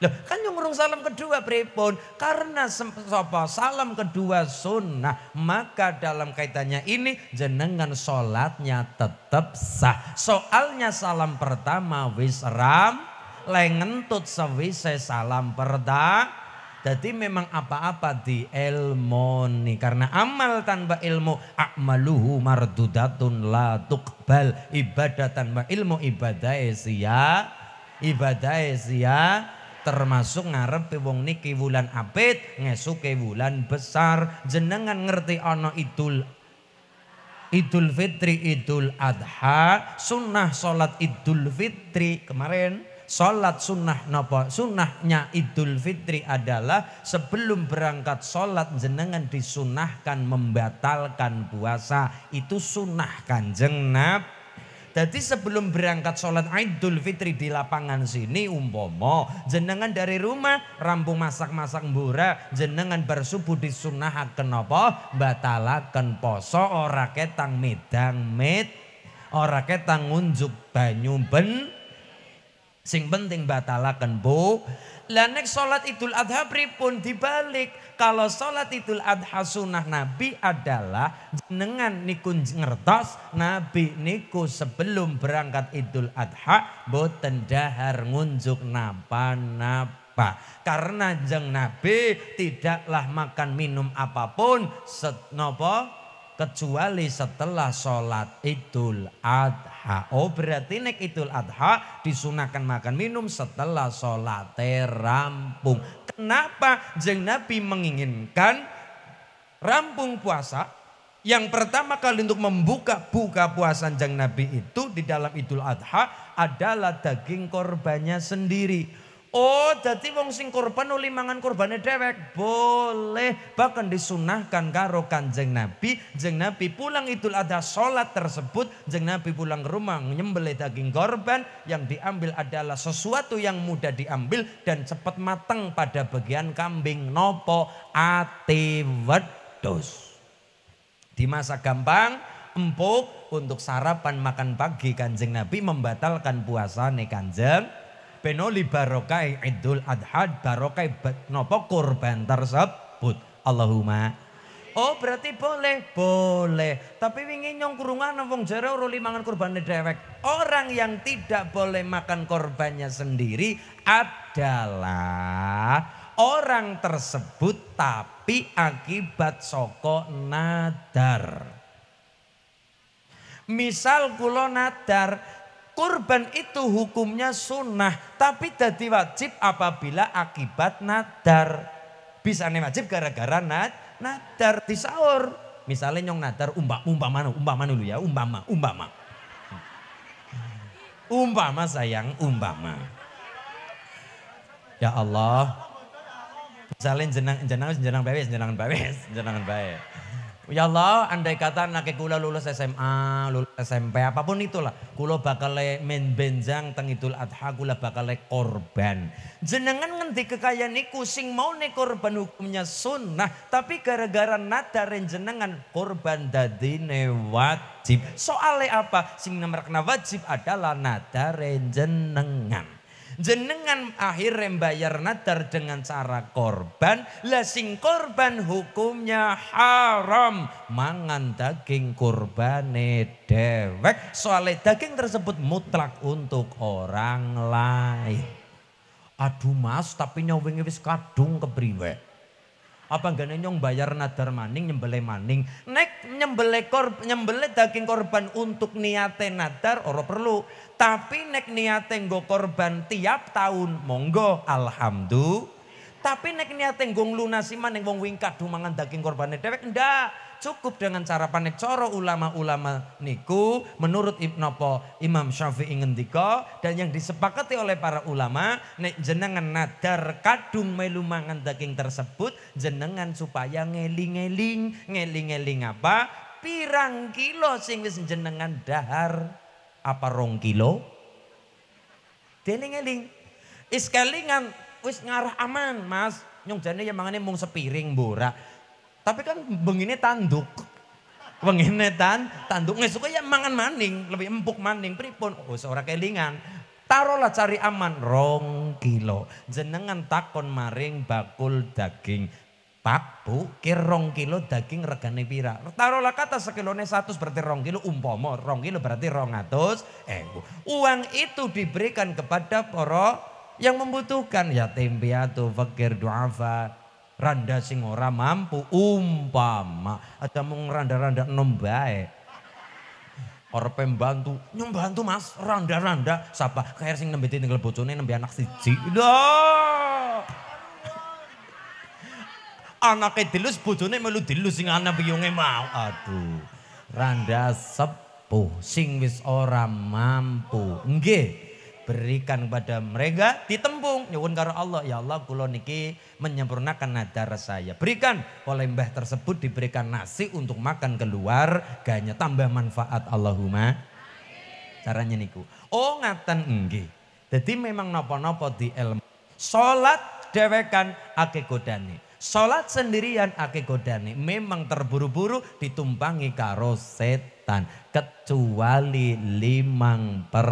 [SPEAKER 1] Loh, kan nyungurung salam kedua pripun? Karena sapa salam kedua sunnah, maka dalam kaitannya ini jenengan sholatnya tetap sah. Soalnya salam pertama wis ram, lengentut sewise salam pertama jadi memang apa-apa di ilmu nih. Karena amal tanpa ilmu. Akmaluhu mardudatun la tuqbal. Ibadah tanpa ilmu. Ibadah sia. Ibadah sia. Termasuk ngarep wong niki wulan apit. Ngesuke wulan besar. Jenengan ngerti ono idul Idul Fitri, Idul Adha, sunnah sholat Idul Fitri kemarin Sholat sunnah nopo Sunnahnya Idul Fitri adalah sebelum berangkat sholat jenengan disunahkan membatalkan puasa. Itu sunnah Kanjeng nab. Jadi sebelum berangkat sholat Idul Fitri di lapangan sini umpomo jenengan dari rumah rampung masak-masak mbura jenengan bersubuh sunnah kenapa batalkan poso ora ketang medang med ora ketang unjuk banyu ben Sing penting batalakan bu. Lah sholat Idul Adha pripun dibalik. Kalau sholat Idul Adha sunnah Nabi adalah dengan niku ngertos Nabi niku sebelum berangkat Idul Adha bu tendahar ngunjuk napa-napa Karena jeng Nabi tidaklah makan minum apapun set kecuali setelah sholat Idul Adha adha. Oh berarti nek idul adha disunahkan makan minum setelah sholat rampung. Kenapa jeng Nabi menginginkan rampung puasa? Yang pertama kali untuk membuka buka puasa jeng Nabi itu di dalam idul adha adalah daging korbannya sendiri. Oh, jadi wong sing korban nuli mangan korbane dewek boleh bahkan disunahkan karo Kanjeng Nabi. Jeng Nabi pulang itu ada sholat tersebut, jeng Nabi pulang ke rumah nyembelih daging korban yang diambil adalah sesuatu yang mudah diambil dan cepat matang pada bagian kambing nopo ati di masa gampang, empuk untuk sarapan makan pagi Kanjeng Nabi membatalkan puasa nih Kanjeng penoli barokai idul adha barokai nopo kurban tersebut Allahumma Oh berarti boleh, boleh. Tapi ingin nyong kurungan wong jero ruli mangan kurban dewek. Orang yang tidak boleh makan korbannya sendiri adalah orang tersebut tapi akibat soko nadar. Misal kulo nadar, Kurban itu hukumnya sunnah, tapi jadi wajib apabila akibat nadar. Bisa nih wajib gara-gara nad, nadar di sahur. Misalnya nyong nadar umpama umpama umpama dulu ya umpama umpama. Umpama sayang umpama. Ya Allah. Misalnya jenang jenang jenang bawes jenangan bawes jenangan bawes. Ya Allah, andai kata anak kula lulus SMA, lulus SMP, apapun itulah. Kula bakal main benjang teng Idul Adha, kula bakal korban. Jenengan ngendi kekayaan niku sing mau nih korban hukumnya sunnah, tapi gara-gara nada jenengan korban ne wajib. Soale apa? Sing kena wajib adalah nada jenengan. Jenengan akhirnya bayar nadar dengan cara korban. Lasing korban hukumnya haram. Mangan daging korbane dewek. Soalnya daging tersebut mutlak untuk orang lain. Aduh mas, tapi nyawingi wis kadung kebriwek apa enggak nyong bayar nadar maning nyembele maning. Nek nyembele kor nyembele daging korban untuk niate nadar ora perlu. Tapi nek niate nggo korban tiap tahun monggo alhamdulillah. Tapi nek niate nggo lunasi maning wong wingkat mangan daging korban dhewek ndak cukup dengan cara panik coro ulama-ulama niku menurut Ibnopo Imam Syafi'i ngendika dan yang disepakati oleh para ulama nek jenengan nadar kadung melumangan daging tersebut jenengan supaya ngeling-eling ngeling-eling apa pirang kilo sing wis jenengan dahar apa rong kilo deling-eling iskelingan wis ngarah aman mas nyong jane ya mangane mung sepiring borak tapi kan begini tanduk. Begini tan, tanduk. nggak suka ya mangan maning, lebih empuk maning. Pripun, oh seorang kelingan. Taruhlah cari aman, rong kilo. Jenengan takon maring bakul daging. Pak, bu, kirong kilo daging regane pira. Taruhlah kata sekilone satu berarti rong kilo, umpomo rong kilo berarti rong atus. Eh, uang itu diberikan kepada poro yang membutuhkan. Yatim piatu, fakir, duafa, randa sing ora mampu umpama ada mung randa-randa enom bae pembantu pembantu nyembantu mas, randa-randa, sapa, kayak sing nembe tinggal bocone nembe anak siji, loh. Anaknya dilus, bojone melu dilus, sing anak biyungnya mau, aduh. Randa sepuh, sing wis ora mampu, nggih berikan kepada mereka ditempung nyuwun karo Allah ya Allah kula niki menyempurnakan nadar saya berikan oleh mbah tersebut diberikan nasi untuk makan keluar gaknya tambah manfaat Allahumma caranya niku oh ngaten nggih jadi memang nopo-nopo di ilmu salat dewekan ake godane salat sendirian ake godane memang terburu-buru ditumpangi karo setan kecuali limang per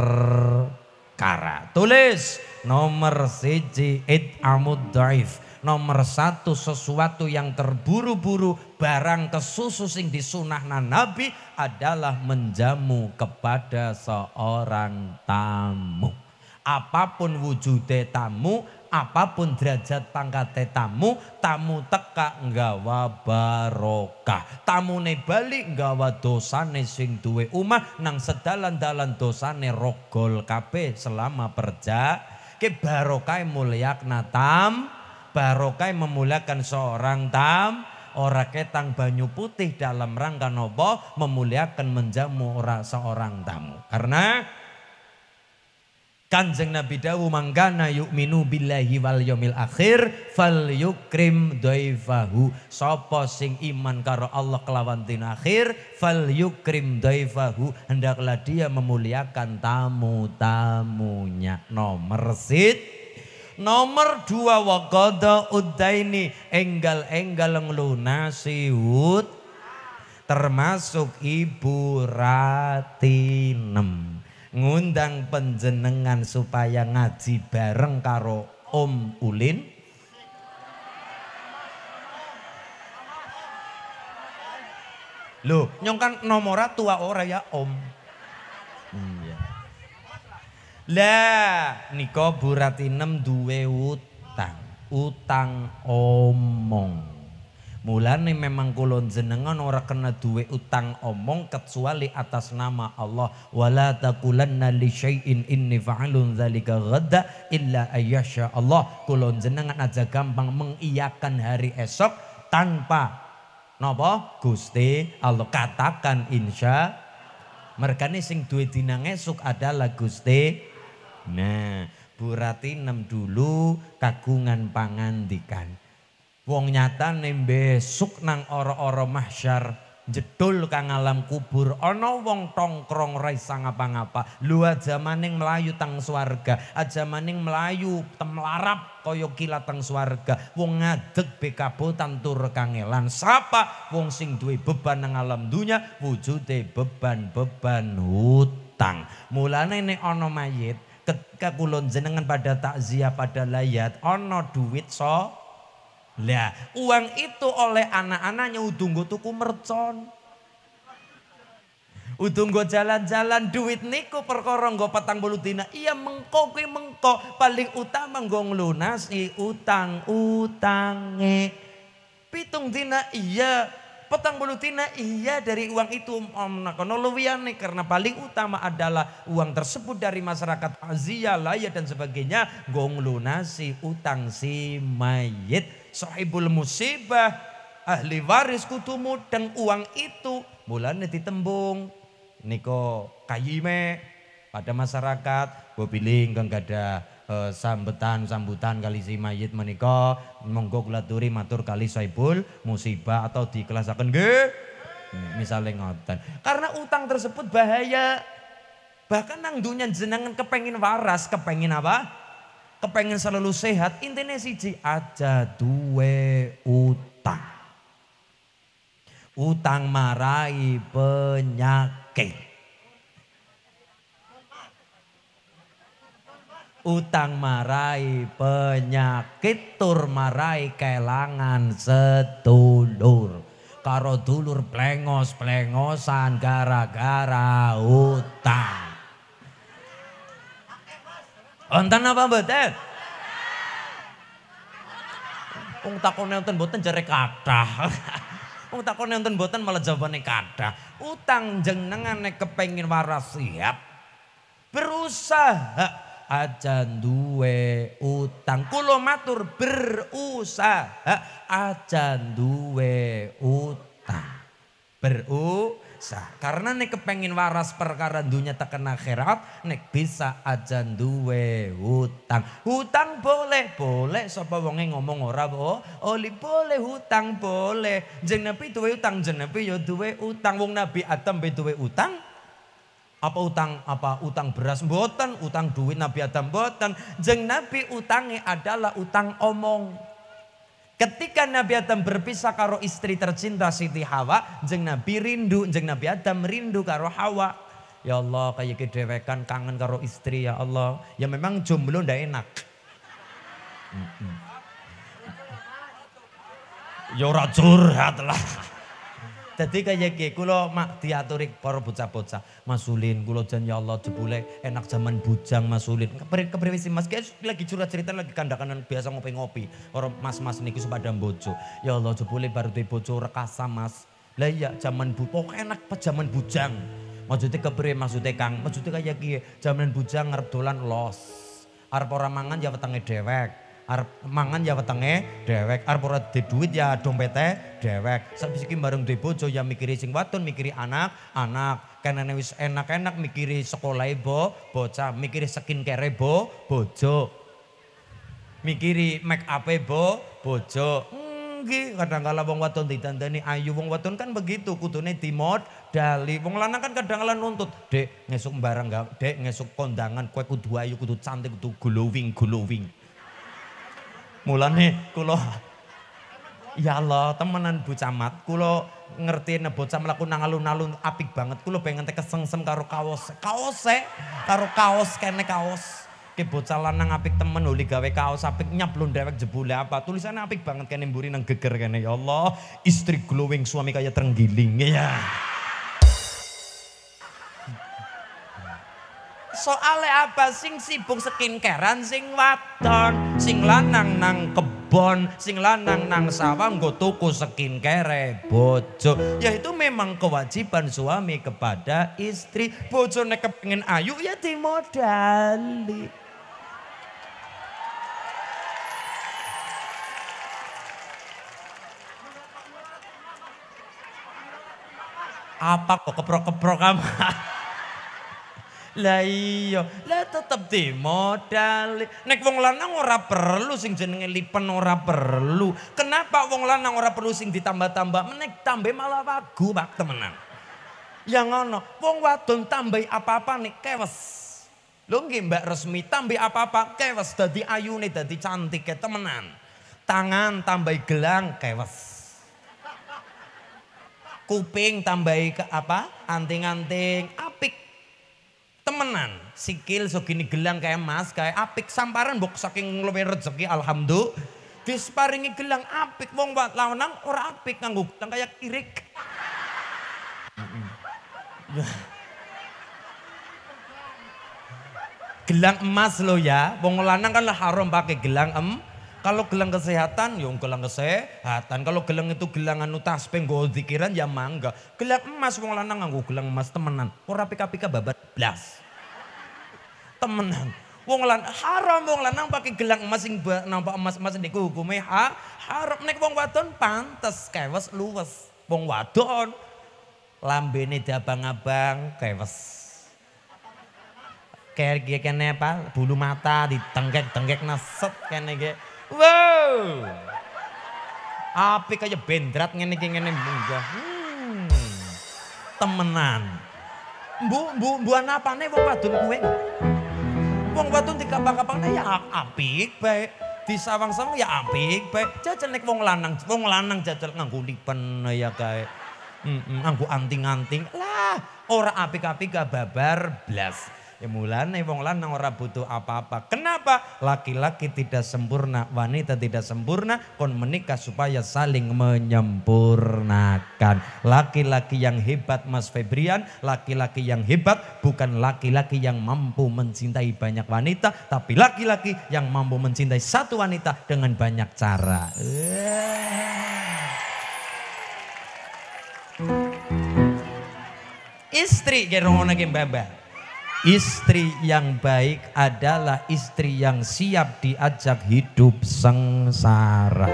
[SPEAKER 1] perkara. Tulis nomor siji Amud Drive Nomor satu sesuatu yang terburu-buru barang kesusu sing disunahna Nabi adalah menjamu kepada seorang tamu. Apapun wujudnya tamu apapun derajat pangkate tamu, tamu teka nggawa barokah. Tamune bali nggawa dosane sing duwe umah nang sedalan-dalan dosane rogol kabeh selama perja. Ke barokah mulyakna tam, barokah memuliakan seorang tam, ora ketang banyu putih dalam rangka nopo memuliakan menjamu orang seorang tamu. Karena Kanjeng Nabi Dawu manggana yu'minu billahi wal yomil akhir fal yukrim doifahu. Sopo sing iman karo Allah kelawan din akhir fal yukrim doifahu. Hendaklah dia memuliakan tamu-tamunya. Nomor sit.
[SPEAKER 2] Nomor
[SPEAKER 1] dua wakoda udaini enggal-enggal ngelunasi hut termasuk ibu ratinem ngundang penjenengan supaya ngaji bareng karo Om Ulin Loh, kan nomora tua ora ya Om. Iya. Lah, niko buratinem duwe utang, utang omong. Mulane memang kulon jenengan ora kena duwe utang omong kecuali atas nama Allah. Wala taqulanna li syai'in inni fa'alun dzalika ghadda illa ayyasha Allah. Kulon jenengan aja gampang mengiyakan hari esok tanpa napa Gusti Allah katakan insya Merkane sing duwe dinang esok adalah Gusti. Nah, Bu Ratinem dulu kagungan pangandikan Wong nyatane besok nang ora-ora mahsyar jedul kang alam kubur ana wong tongkrong ra isa ngapa-ngapa lu ajamaning melayu tang swarga ajamaning melayu temlarap kaya kilat tang swarga wong ngadeg bekabutan tur kangelan sapa wong sing duwe beban nang alam dunya wujude beban-beban hutang mulane nek ana mayit ketika kulon jenengan pada takziah pada layat ana duit so lah, uang itu oleh anak-anaknya udung go tuku mercon. Udung gue jalan-jalan duit niku perkara gue petang bulu dina. Iya mengko kuwi mengko paling utama go nglunasi utang-utange. Pitung dina iya, petang bulu dina iya dari uang itu om nakono luwiane karena paling utama adalah uang tersebut dari masyarakat azia, laya dan sebagainya gong lunasi utang si mayit sahibul musibah, ahli waris kudu mudeng uang itu mulane ditembung niko kayime pada masyarakat bobiling gak gada e, sambetan sambutan kali si mayit menika monggo kula matur kali saibul musibah atau akan nggih misalnya ngotan karena utang tersebut bahaya bahkan nang dunia jenengan kepengin waras kepengin apa kepengen selalu sehat, intinya siji aja duwe utang. Utang marai penyakit. Utang marai penyakit, tur marai kelangan
[SPEAKER 2] sedulur.
[SPEAKER 1] Karo dulur plengos-plengosan gara-gara utang. Wonten apa mboten? Wong takone wonten mboten jare kathah. Wong takone wonten mboten malah jawabane kathah. Utang jenengan nek kepengin waras siap berusaha aja duwe utang. Kulo matur berusaha aja duwe utang. Beru sah. Karena nek kepengin waras perkara dunia tekan akhirat, nek bisa aja duwe hutang. Hutang boleh, boleh sapa wonge ngomong ora bo, oli boleh hutang boleh. Jeng Nabi duwe hutang, jeng Nabi yo duwe hutang. Wong Nabi Adam be duwe hutang. Apa utang apa utang beras mboten, utang duit Nabi Adam mboten. Jeng Nabi utangnya adalah utang omong. Ketika Nabi Adam berpisah karo istri tercinta Siti Hawa, jeng Nabi rindu, jeng Nabi Adam rindu karo Hawa. Ya Allah, kayak kedewekan kangen karo istri ya Allah. Ya memang jomblo ndak enak.
[SPEAKER 2] Ya ora curhat lah.
[SPEAKER 1] Jadi kayak gini, kalau mak diaturi para bocah-bocah. Masulin kula jan ya Allah jebule enak zaman bujang masulin. Kepriwe sih Mas kayak lagi curhat cerita lagi kandakanan biasa ngopi-ngopi. Orang mas-mas niku sepadam bojo. Ya Allah jebule baru di bojo rekasa Mas. Lah iya zaman bu pokok enak zaman bujang. Maksudnya kepriwe maksudnya Kang? Maksudnya kayak gini, zaman bujang ngarep dolan los. Arep ora mangan ya wetenge arep mangan ya wetenge dewek. arep ora duit ya dompete dewek. Sabis iki bareng duwe bojo ya mikiri sing wadon, mikiri anak, anak. kenane wis enak-enak mikiri sekolah ibu, bocah, mikiri care bo, bojo. Mikiri make up bo, bojo. nggih kadang kala wong wadon ditandani ayu wong wadon kan begitu kudune dimod dali wong lanang kan kadang kala nuntut dek ngesuk barang gak dek ngesuk kondangan kowe kudu ayu kudu cantik kudu glowing glowing Mulane kulo Ya Allah, temenan Bu Camat, kulo ngerti ne bocah mlaku nang alun-alun apik banget. kulo pengen tek kesengsem karo kaos. Kaos eh karo kaos kene kaos. Ki bocah lanang apik temen uli gawe kaos apik nyablon dewek jebule apa. Tulisannya apik banget kene mburi nang geger kene. Ya Allah, istri glowing suami kaya terenggiling ya. soale apa sing sibuk skincarean sing waton, sing lanang nang kebon, sing lanang nang sawah nggo tuku skincare
[SPEAKER 2] bojo.
[SPEAKER 1] Yaitu memang kewajiban suami kepada istri. Bojone kepengin ayu ya dimodali. apa kok keprok-keprok kamu? Lah iya, lah tetep di modal. Nek wong lanang ora perlu sing jenenge lipen ora perlu. Kenapa wong lanang ora perlu sing ditambah-tambah? Menek tambah malah wagu Pak temenan. Ya ngono, wong wadon tambah apa-apa nek kewes. Lho nggih Mbak Resmi tambah apa-apa kewes dadi ayune dadi cantik temenan. Tangan tambah gelang kewes. Kuping tambah ke apa? Anting-anting apik temenan sikil segini gelang kayak emas kayak apik samparan bok saking lebih rezeki alhamdulillah disparingi gelang apik wong lanang orang apik nganggu gelang kayak irik gelang emas lo ya wong lanang kan lah haram pakai gelang em kalau gelang kesehatan, ya gelang kesehatan. Kalau gelang itu gelang anu tasbih zikiran ya mangga. Gelang emas wong lanang nganggo gelang emas temenan. Ora pika-pika babat blas. Temenan. Wong lan haram wong lanang pakai gelang emas sing nampak emas-emas niku hukume ha, haram nek wong wadon pantes kewes luwes. Wong wadon lambene dabang-abang kewes. Kayak kene apa bulu mata ditengkek-tengkek naset kene ge. Wow. Api kayak bendrat ngene iki ngene munggah. Hmm. Temenan. Bu, bu, buan apa nih wong wadon kue? Wong wadon dikampang-kampang ya, ya apik baik. Di sawang-sawang ya apik baik. Jajal nek wong lanang, wong lanang jajal nganggo lipen ya kae. Mm -mm, anting-anting. Lah, ora apik-apik gak babar blas. Ya mulane wong lanang ora butuh apa-apa. Kenapa? Laki-laki tidak sempurna, wanita tidak sempurna, kon menikah supaya saling menyempurnakan. Laki-laki yang hebat Mas Febrian, laki-laki yang hebat bukan laki-laki yang mampu mencintai banyak wanita, tapi laki-laki yang mampu mencintai satu wanita dengan banyak cara.
[SPEAKER 2] Eh.
[SPEAKER 1] Istri gerong mbak Istri yang baik adalah istri yang siap diajak hidup sengsara.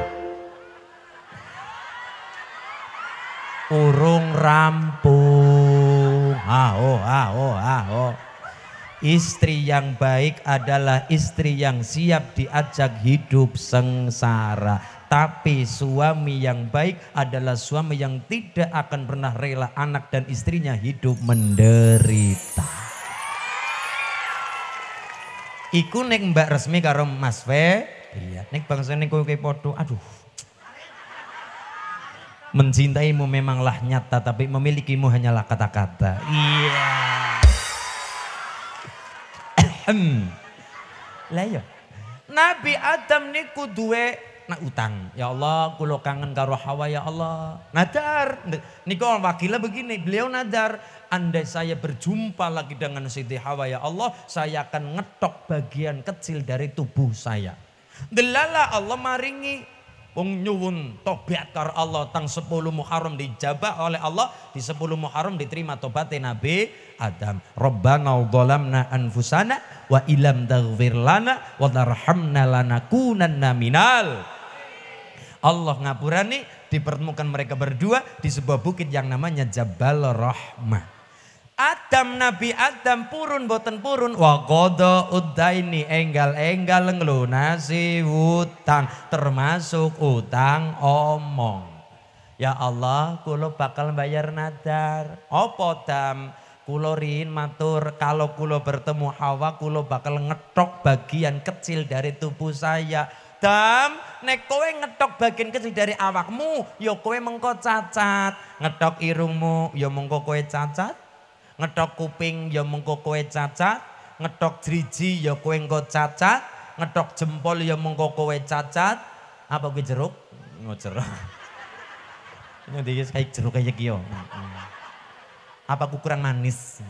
[SPEAKER 1] Urung rampung. Aho, aho, aho. Istri yang baik adalah istri yang siap diajak hidup sengsara. Tapi suami yang baik adalah suami yang tidak akan pernah rela anak dan istrinya hidup menderita. Iku nek Mbak resmi karo Mas iya. Nek nek kowe kowe podo, aduh. Mencintaimu memanglah nyata tapi memilikimu hanyalah kata-kata. Iya. Ehem. Lah ya. Nabi Adam niku duwe nak utang. Ya Allah, kulo kangen karo Hawa ya Allah. Nadar. Niku wakilnya begini, beliau nadar andai saya berjumpa lagi dengan Siti Hawa ya Allah, saya akan ngetok bagian kecil dari tubuh saya. Delala Allah maringi Wong nyuwun tobat kar Allah tang 10 Muharram dijabah oleh Allah di 10 Muharram diterima tobatnya Nabi Adam. Rabbana dzalamna anfusana wa ilam taghfir lana wa tarhamna lanakunanna minal. Allah ngapurani dipertemukan mereka berdua di sebuah bukit yang namanya Jabal Rahmah. Adam Nabi Adam purun boten purun wa godo udaini enggal-enggal nglunasi utang termasuk utang omong. Ya Allah, kulo bakal bayar nadar. Opo dam? Kulo rin matur kalau kulo bertemu Hawa kulo bakal ngetok bagian kecil dari tubuh saya. Dam, nek kowe ngetok bagian kecil dari awakmu, yo ya kowe mengko cacat. Ngetok irungmu, yo ya mengko kowe cacat. Ngetok kuping ya mengko kowe cacat, Ngetok driji ya kowe engko cacat, Ngetok jempol ya mengko kowe cacat. Apa kuwi jeruk? Ngo jeruk. dia iki jeruk kaya iki yo. Apa ku kurang manis?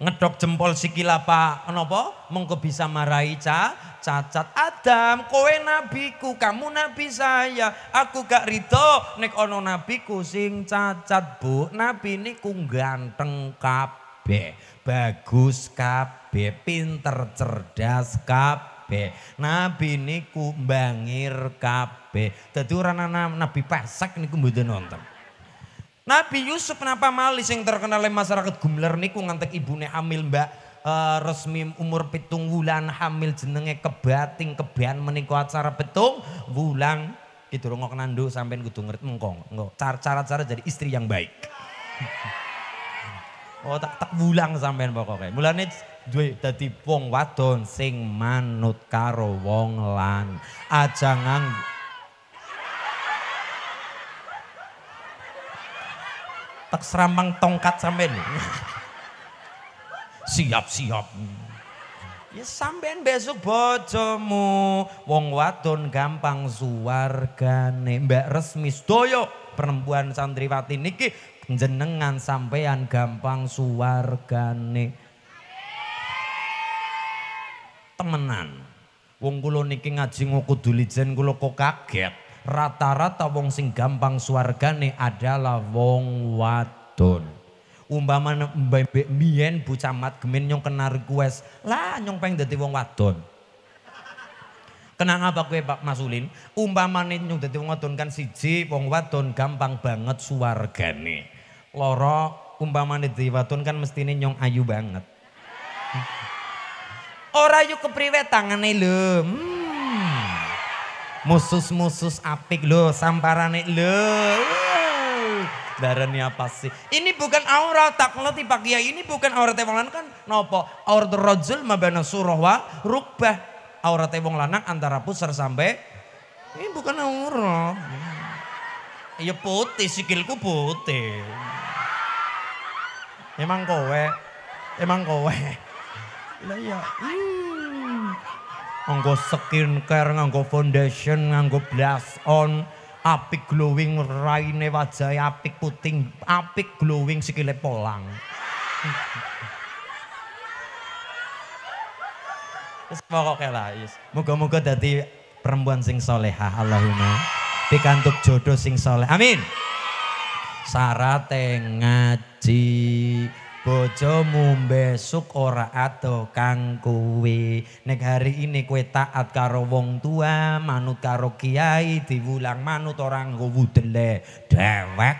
[SPEAKER 1] ngedok jempol sikila pak kenapa mongko bisa marahi ca cacat Adam kowe nabiku kamu nabi saya aku gak rido nek ono nabiku sing cacat bu nabi niku ganteng kabeh bagus kabeh pinter cerdas kabeh nabi niku bangir kabeh dadi ora nabi pesek niku mboten nonton Nabi Yusuf kenapa Malis yang terkenal oleh masyarakat gumler niku ngantek ibune hamil Mbak Uh, resmi umur pitung wulan hamil jenenge kebating kebean menikah acara pitung wulan gitu loh ngok nando sampean kudu ngerti mengkong ngok cara cara jadi istri yang baik oh tak tak wulang sampean pokoknya mulane duwe tadi wong wadon sing manut karo wong lan aja tak seramang tongkat sampean. Siap-siap. Ya sampean besok bojomu wong wadon gampang suwargane Mbak Resmi Sedoyo perempuan santriwati niki jenengan sampean gampang suwargane temenan wong kula niki ngaji ngoku dulijen kula kok kaget rata-rata wong sing gampang suargane adalah wong wadon. Umpama mbek mien Bu Camat gemen nyong kena request, lah nyong peng dadi wong wadon. Kenang apa gue Pak Masulin? Umpama nyong dadi wong wadon kan siji, wong wadon gampang banget suwargane. Loro umpamane dadi wadon kan mestine nyong ayu banget. Ora yuk kepriwe tangane lho. Hmm. Musus-musus apik lo, samparane lo, Darani apa sih? Ini bukan aura taklet Pak ya ini bukan aura wong lanang kan nopo? aura rajul mabana surahwa wa rukbah. aura tebong lanang antara pusar sampai ini bukan aura, iya putih, sikilku putih. Emang kowe, emang kowe. Lah ya nganggo skincare, nganggo foundation, nganggo blush on, apik glowing raine wajah apik puting, apik glowing sikile polang. Wis pokoke lah, yes. Moga-moga dadi perempuan sing solehah Allahumma. Pikantuk jodoh sing soleh. Amin. Syarat ngaji bojomu besok ora ato kang kowe nek hari ini kue taat karo wong tua manut karo kiai diwulang manut orang nggo wudele dewek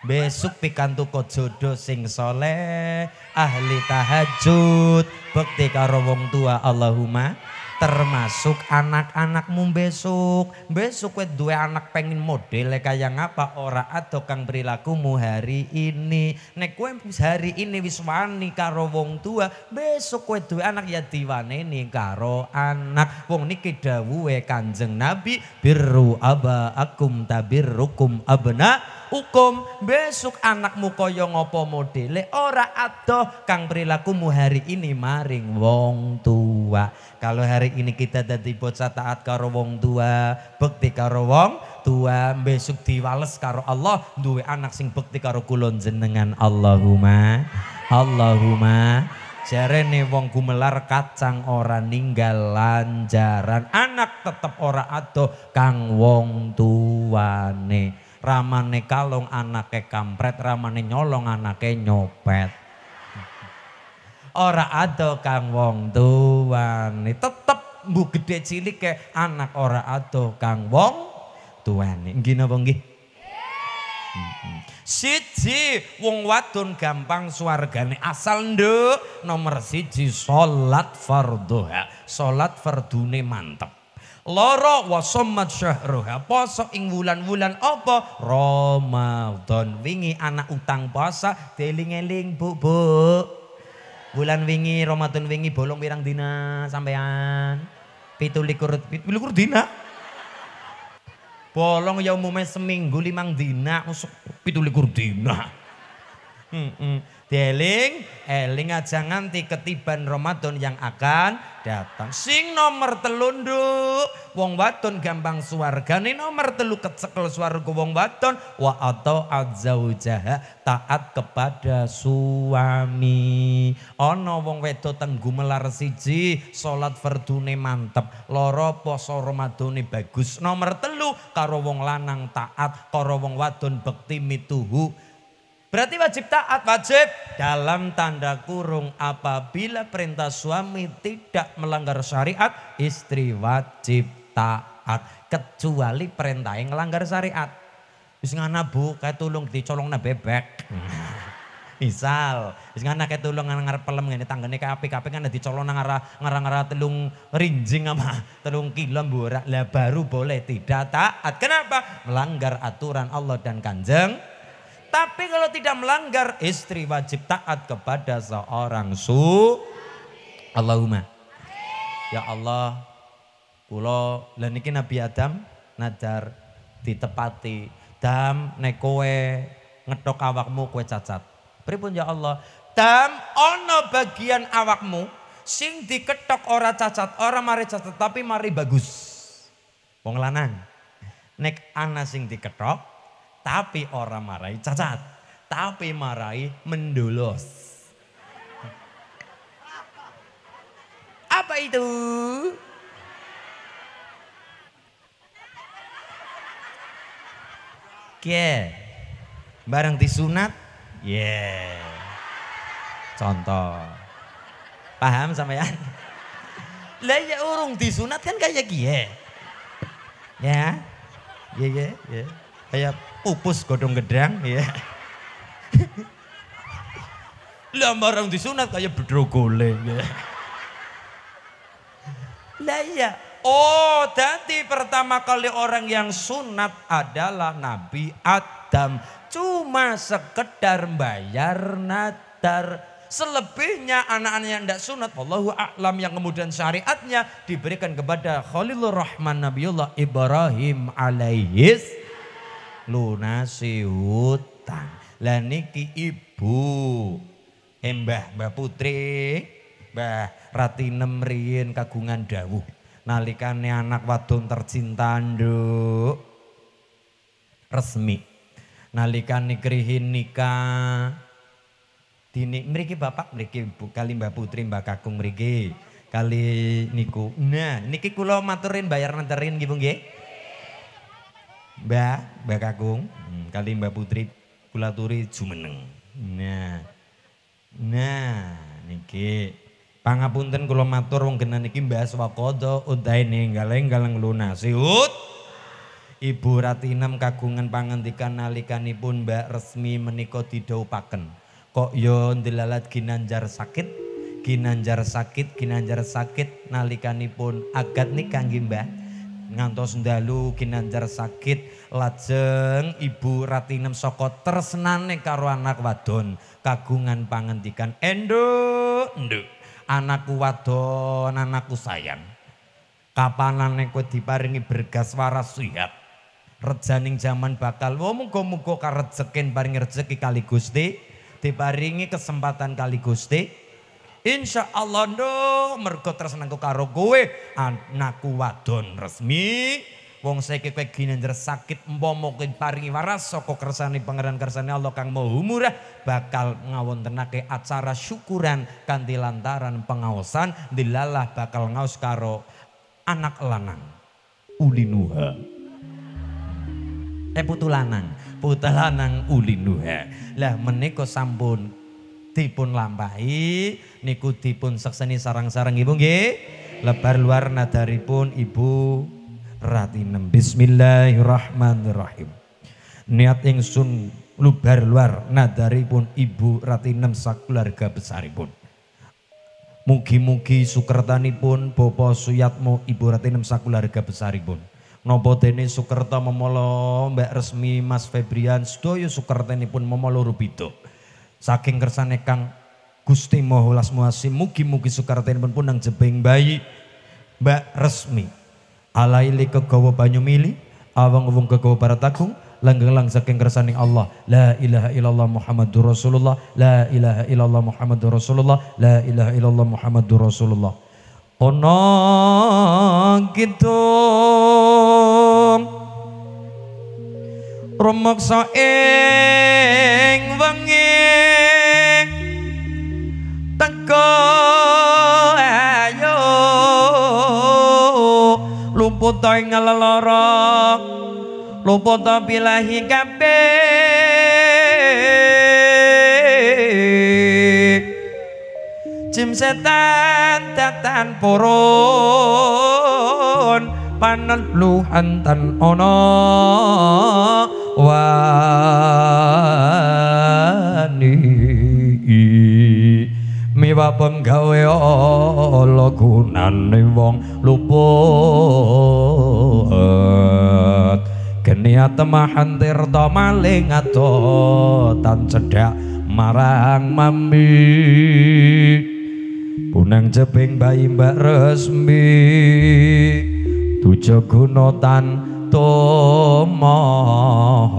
[SPEAKER 1] besok pikantuk jodoh sing soleh ahli tahajud bekti karo wong tua Allahumma termasuk anak-anakmu besok. Besok kue dua anak pengen model yang ngapa ora atau kang perilakumu hari ini. Nek kue hari ini Wiswani karo wong tua, besok kue dua anak ya nih karo anak. Wong niki dawuhe Kanjeng Nabi, biru aba akum tabir rukum abena hukum besok anakmu koyo ngopo modele ora atau kang perilakumu hari ini maring wong tua tua. Kalau hari ini kita dadi bocah taat karo wong tua, bekti karo wong tua, besok diwales karo Allah, duwe anak sing bekti karo kulon jenengan Allahumma. Allahumma jarene wong gumelar kacang ora ninggal lanjaran anak tetep ora ato kang wong tuane ramane kalong anake kampret ramane nyolong anake nyopet Orang ada kang wong tuane. Tetep bu gede cilik kayak anak orang ada kang wong tuane. Nggih napa nggih? Hmm. Siji wong wadon gampang swargane asal nduk. Nomor siji salat sholat Salat fardune mantep. Loro wa wasomat syahruha poso ing wulan-wulan apa Ramadan wingi anak utang puasa deling-eling bu bu Bulan wingi, Ramadan wingi bolong pirang dina sampean. Pitu likur, pitu likur dina. Bolong ya umumnya seminggu limang dina, pitu likur dina. Hmm, hmm. Deling, eling aja nganti ketiban Ramadan yang akan datang. Sing nomor telunduk, wong waton gampang Ini nomor telu kecekel suarga wong waton wa atau azaujaha taat kepada suami. Ono wong wedo melar siji, sholat verdune mantep, loro poso Ramadan bagus. Nomor telu karo wong lanang taat, karo wong wadon bekti mituhu Berarti wajib taat, wajib dalam tanda kurung apabila perintah suami tidak melanggar syariat, istri wajib taat kecuali perintah yang melanggar syariat. Wis ngana Bu, kae tulung dicolongna bebek. Misal, wis ngana kayak tulung ngarep pelem ngene tanggane kae apik-apik kan dicolong nang ngarang ngara telung rinjing apa telung kilo mbora Lah baru boleh tidak taat. Kenapa? Melanggar aturan Allah dan Kanjeng tapi kalau tidak melanggar, istri wajib taat kepada seorang su. Allahumma. Ya Allah, kulo leniki Nabi Adam nadar ditepati. Dam nek kowe ngethok awakmu kowe cacat. Pripun ya Allah? Dam ono bagian awakmu sing diketok ora cacat, ora mari cacat tapi mari bagus. Wong lanang. Nek ana sing diketok tapi orang marai cacat. Tapi marai mendulos. Apa itu? Yeah. Barang disunat, yeah. Contoh. Paham sampean? Lah ya urung disunat kan kayak gie. Ya. Ya ya ya kayak pupus godong gedang ya. Lah barang disunat kayak bedrogole ya. Lah iya. Oh, tadi pertama kali orang yang sunat adalah Nabi Adam. Cuma sekedar bayar nadar. Selebihnya anak-anak yang tidak sunat, Wallahu a'lam yang kemudian syariatnya diberikan kepada Khalilur Rahman Nabiullah Ibrahim alaihis lunasi hutang. Lah niki ibu Embah eh, Mbah Putri, Mbah Ratinem riyin kagungan dawuh. Nalikane anak wadon tercinta nduk resmi. Nalikane krihin nikah dini mriki Bapak mriki Ibu kali Mbah Putri Mbah Kakung mriki kali niku. Nah, niki kula maturin bayar nenterin nggih Bu nggih. Mbak, Mbak Kakung, hmm, kali Mbak Putri kula turi jumeneng. Nah. Nah, niki pangapunten kula matur wong genan niki Mbah Swakada udahe ninggal-enggal nglunasi ut. Ibu Ratinem kagungan pangandikan nalikanipun Mbak resmi menika didhaupaken. Kok yo ya ndelalat ginanjar sakit, ginanjar sakit, ginanjar sakit nalikanipun agat nih nggih Mbah ngantos ndalu kinanjar sakit lajeng Ibu Ratinem saka tersenane karo anak wadon kagungan pangendikan endu, enduk anakku wadon anakku sayang kapanane kowe diparingi bergas waras sihat rejaning zaman bakal wo oh, muga-muga karejekin paringi rezeki kali Gusti diparingi kesempatan kali Gusti Insya Allah no, mergo tresnanku karo gue anakku wadon resmi. Wong saiki kowe ginenjer sakit umpama kowe paringi waras saka kersane pangeran kersane Allah kang mau Murah bakal ngawon ngawontenake acara syukuran kanti lantaran pengawasan dilalah bakal ngaos karo anak lanang. Ulinuha. Eh putu lanang, putu lanang ulinuha. Lah menika sampun dipun lampahi niku dipun sekseni sarang-sarang ibu nggih lebar luar nadaripun ibu ratinem bismillahirrahmanirrahim niat sun lubar luar nadaripun ibu ratinem sakularga besaripun mugi-mugi pun Bopo suyatmo ibu ratinem sakularga besaripun Nopo dene Sukerta memolo Mbak Resmi Mas Febrian sedoyo Sukertanipun memolo rubidok Saking kersane Kang Gusti Maha Lasmuasi mugi-mugi pun punang jebing bayi Mbak Resmi. Alaili kegawa banyu mili, awang-awang kegawa barat langgeng-lang saking kersane Allah la ilaha illallah Muhammadur Rasulullah la ilaha illallah Muhammadur Rasulullah la ilaha illallah Muhammadur Rasulullah ono gitu rumeksa eh luputo ing lara luputo bilahi kape jim setan datan purun panen luhan tan ono wani miwa penggawe ala gunane wong luput geni atemahan tirta maling Tan cedhak marang mami punang jeping bayi mbak resmi tujuh gunotan tomohomoh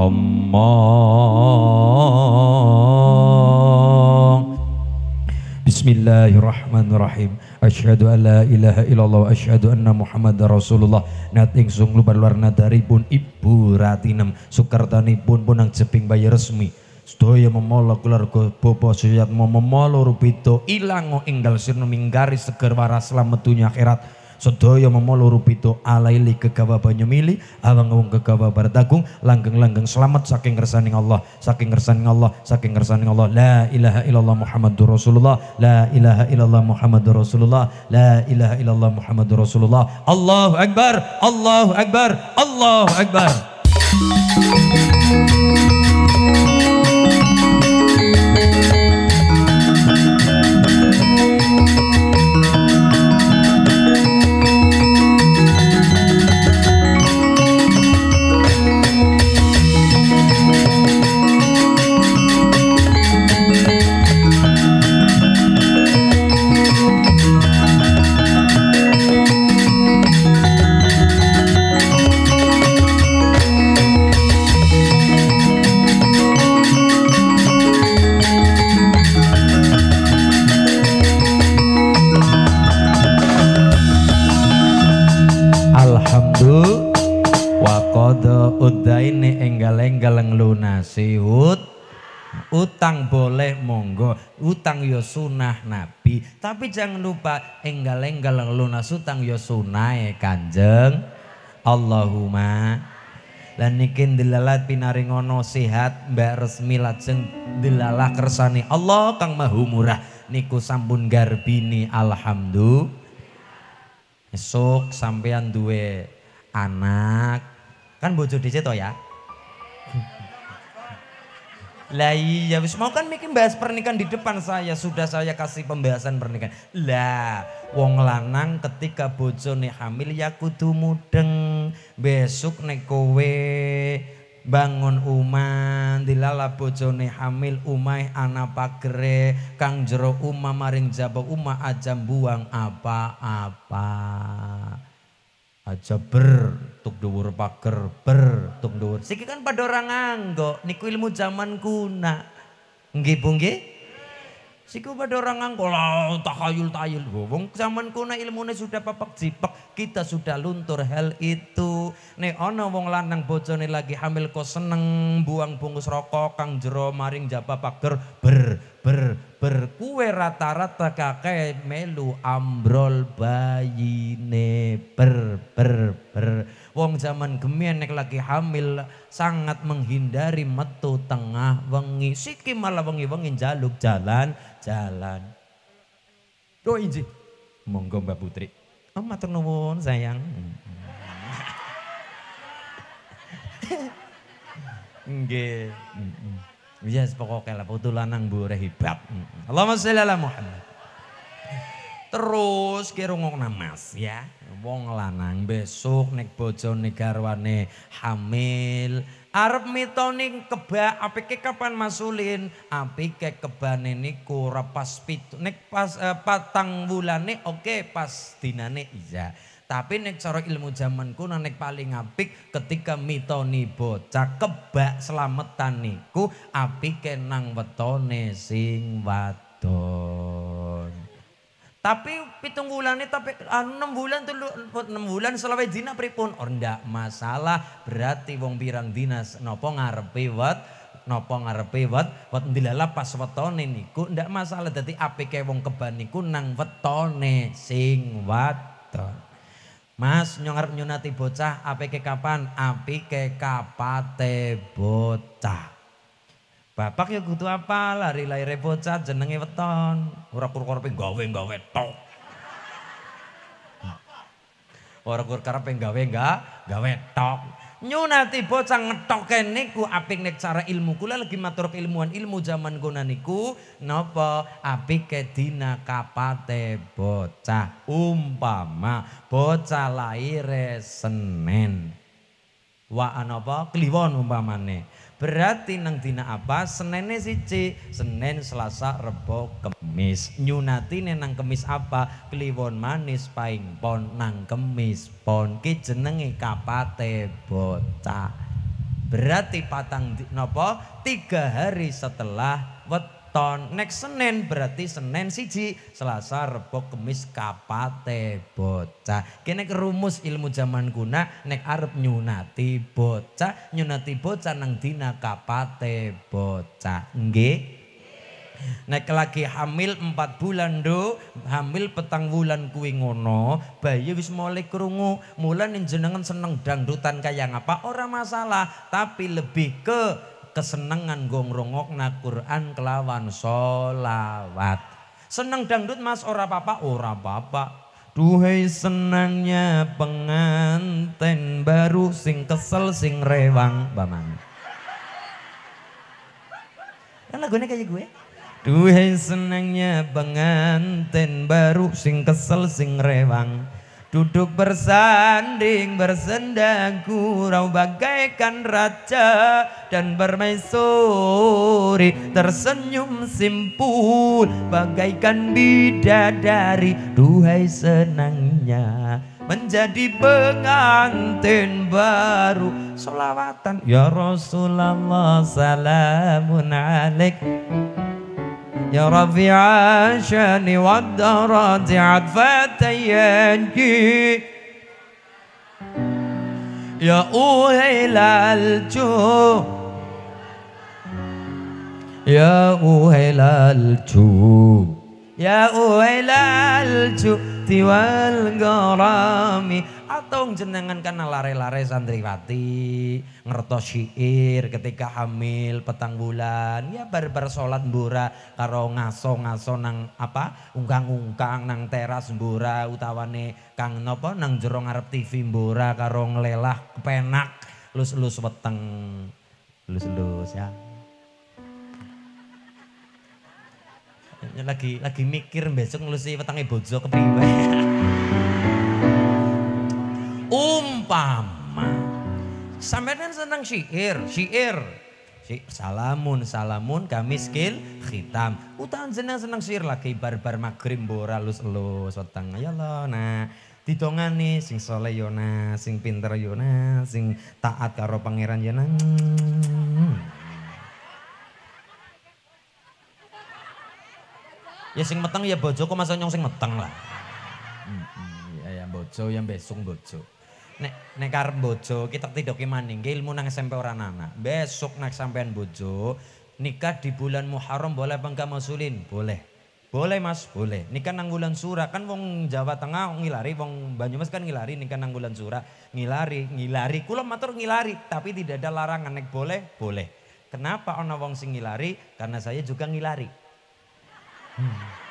[SPEAKER 1] Bismillahirrahmanirrahim. Asyhadu alla la ilaha illallah wa asyhadu anna Muhammadar Rasulullah. Nat ingsun lubar-luar nadaripun Ibu Ratinem pun punang jeping bayi resmi. Sedaya memala keluarga bapa sejat memala rubito ilang enggal sirna minggari seger waras slamet dunya akhirat sedaya memolo rupitu alaili kegawa banyumili awang awang kegawa bardagung langgeng langgeng selamat saking ngersaning Allah saking ngersaning Allah saking ngersaning Allah la ilaha illallah Muhammadur Rasulullah la ilaha illallah Muhammadur Rasulullah la ilaha illallah Muhammadur Rasulullah Allahu Akbar Allahu Akbar Allahu Akbar Thank you. siut utang boleh monggo utang yo ya sunah nabi tapi jangan lupa enggal-enggal lunas utang yo ya sunah ya kanjeng Allahumma dan nikin dilalat pinaringono sehat mbak resmi lajeng dilalah kersani Allah kang mahu murah niku sampun garbini alhamdulillah esok sampean duwe anak kan bojo dice to ya lah iya, wis mau kan mikir bahas pernikahan di depan saya. Sudah saya kasih pembahasan pernikahan. Lah, wong lanang ketika bojone hamil ya kudu mudeng. Besok nek kowe bangun Uman dilala bojone hamil Umai ana pagere kang jero Uma maring jaba Uma aja buang apa-apa aja ber tuk dhuwur pager ber tuk dhuwur siki kan pada orang nganggo niku ilmu zaman kuna nggih Bu nggih Siku pada orang angkola tahayul tayul wong zaman kuna ilmunya sudah papak jipek kita sudah luntur hal itu nek ana wong lanang bojone lagi hamil kok seneng buang bungkus rokok kang jero maring japa pager ber ber ber kue rata-rata kakek melu ambrol bayi ne ber ber ber wong zaman gemian nek lagi hamil sangat menghindari metu tengah wengi siki malah wengi-wengi jaluk jalan jalan. Oh inji, monggo Mbak Putri. Oh matur nuwun sayang. Nggih. Ya pokoknya lah putu lanang mbure hebat. Allahumma sholli ala Muhammad. Terus ki rungokna Mas ya. Wong lanang besok nek bojone garwane hamil Arab mitoni keba api ke kapan masulin apike ke keban ini kura pas pit nek pas eh, patang bulan oke pas dinane iya tapi nek cara ilmu zaman kuno nek paling apik ketika mitoni bocah kebak selamatan niku api nang wetone sing wadon. Tapi pitung bulan ini tapi anu, enam bulan tuh enam bulan selawe dina pripun or oh, ndak masalah berarti wong pirang dinas nopo ngarepe wat nopo ngarepe wat wat dilala pas wetone niku ndak masalah dadi apike wong keban niku nang wetone sing waton. Mas nyongar nyunati bocah ke kapan? ke kapate bocah. Bapak ya kudu apa lari lari bocah jenenge weton. Ora kur-kur gawe-gawe tok. Ora kur karep gawe enggak gawe tok. Nyunati bocah ngetok kene ku apik nek cara ilmu. Kula lagi matur ilmuwan ilmu zaman kuna niku nopo apik ke dina kapate bocah. Umpama bocah lahir senen. Wa anapa kliwon umpamane. Berarti nang dina apa? Senene siji, Senin, Selasa, Rebo, Kemis. nyunati nang Kemis apa? Kliwon manis paing pon nang Kemis pon. Ki jenenge kapate bocah. Berarti patang nopo Tiga hari setelah wet weton. Next Senin berarti Senin siji, Selasa, Rebo, Kemis, Kapate, bocah. Kene kerumus ilmu zaman guna nek arep nyunati bocah, nyunati bocah nang dina kapate bocah. Nggih? Nek lagi hamil empat bulan do, hamil petang bulan kuwi ngono, bayi wis mulai kerungu mulan jenengan seneng dangdutan kayak apa orang masalah, tapi lebih ke kesenangan go na Quran kelawan solawat. senang dangdut Mas ora papa, ora papa. Duhai senangnya penganten baru sing kesel sing rewang baman. Kan lagunya kayak gue. Duhai senangnya penganten baru sing kesel sing rewang. Duduk bersanding bersendang gurau bagaikan raja dan sore tersenyum simpul bagaikan bidadari duhai senangnya menjadi pengantin baru solawatan ya Rasulullah salamun alaik يا رفيع عشان والدرات عدفات ينجي يا أوهي الجو
[SPEAKER 2] يا أوهي الجو
[SPEAKER 1] يا أوهي الجو jati wal atau jenengan kan lare-lare santriwati ngertos syair ketika hamil petang bulan ya barbar sholat mbura karo ngaso-ngaso nang apa ungkang-ungkang nang teras mbura utawane kang nopo nang jerong ngarep TV mbura karo kepenak lus-lus weteng lus-lus ya Ya, lagi lagi mikir besok ngelusi petangi bojo kepriwe. Umpama sampai sampean senang syair, syair. Si, salamun salamun kami skill hitam utang seneng senang syair lagi barbar maghrib mbora lus lus weteng ya lo nah didongane sing soleh yo nah. sing pinter yona sing taat karo pangeran yo nah. hmm. Ya sing meteng ya bojoku masa nyong sing meteng lah. Iya ya yang bojo ya besung bojo. Nek nek karep bojo kita tidoki maning ilmu nang SMP orang anak. Besok nak sampean bojo nikah di bulan Muharram boleh apa enggak masulin? Boleh. Boleh Mas, boleh. Nikah nang bulan Sura kan wong Jawa Tengah ngilari wong Banyumas kan ngilari nikah nang bulan Sura. Ngilari, ngilari. Kula matur ngilari, tapi tidak ada larangan nek boleh, boleh. Kenapa ono wong sing ngilari? Karena saya juga ngilari. Hmm.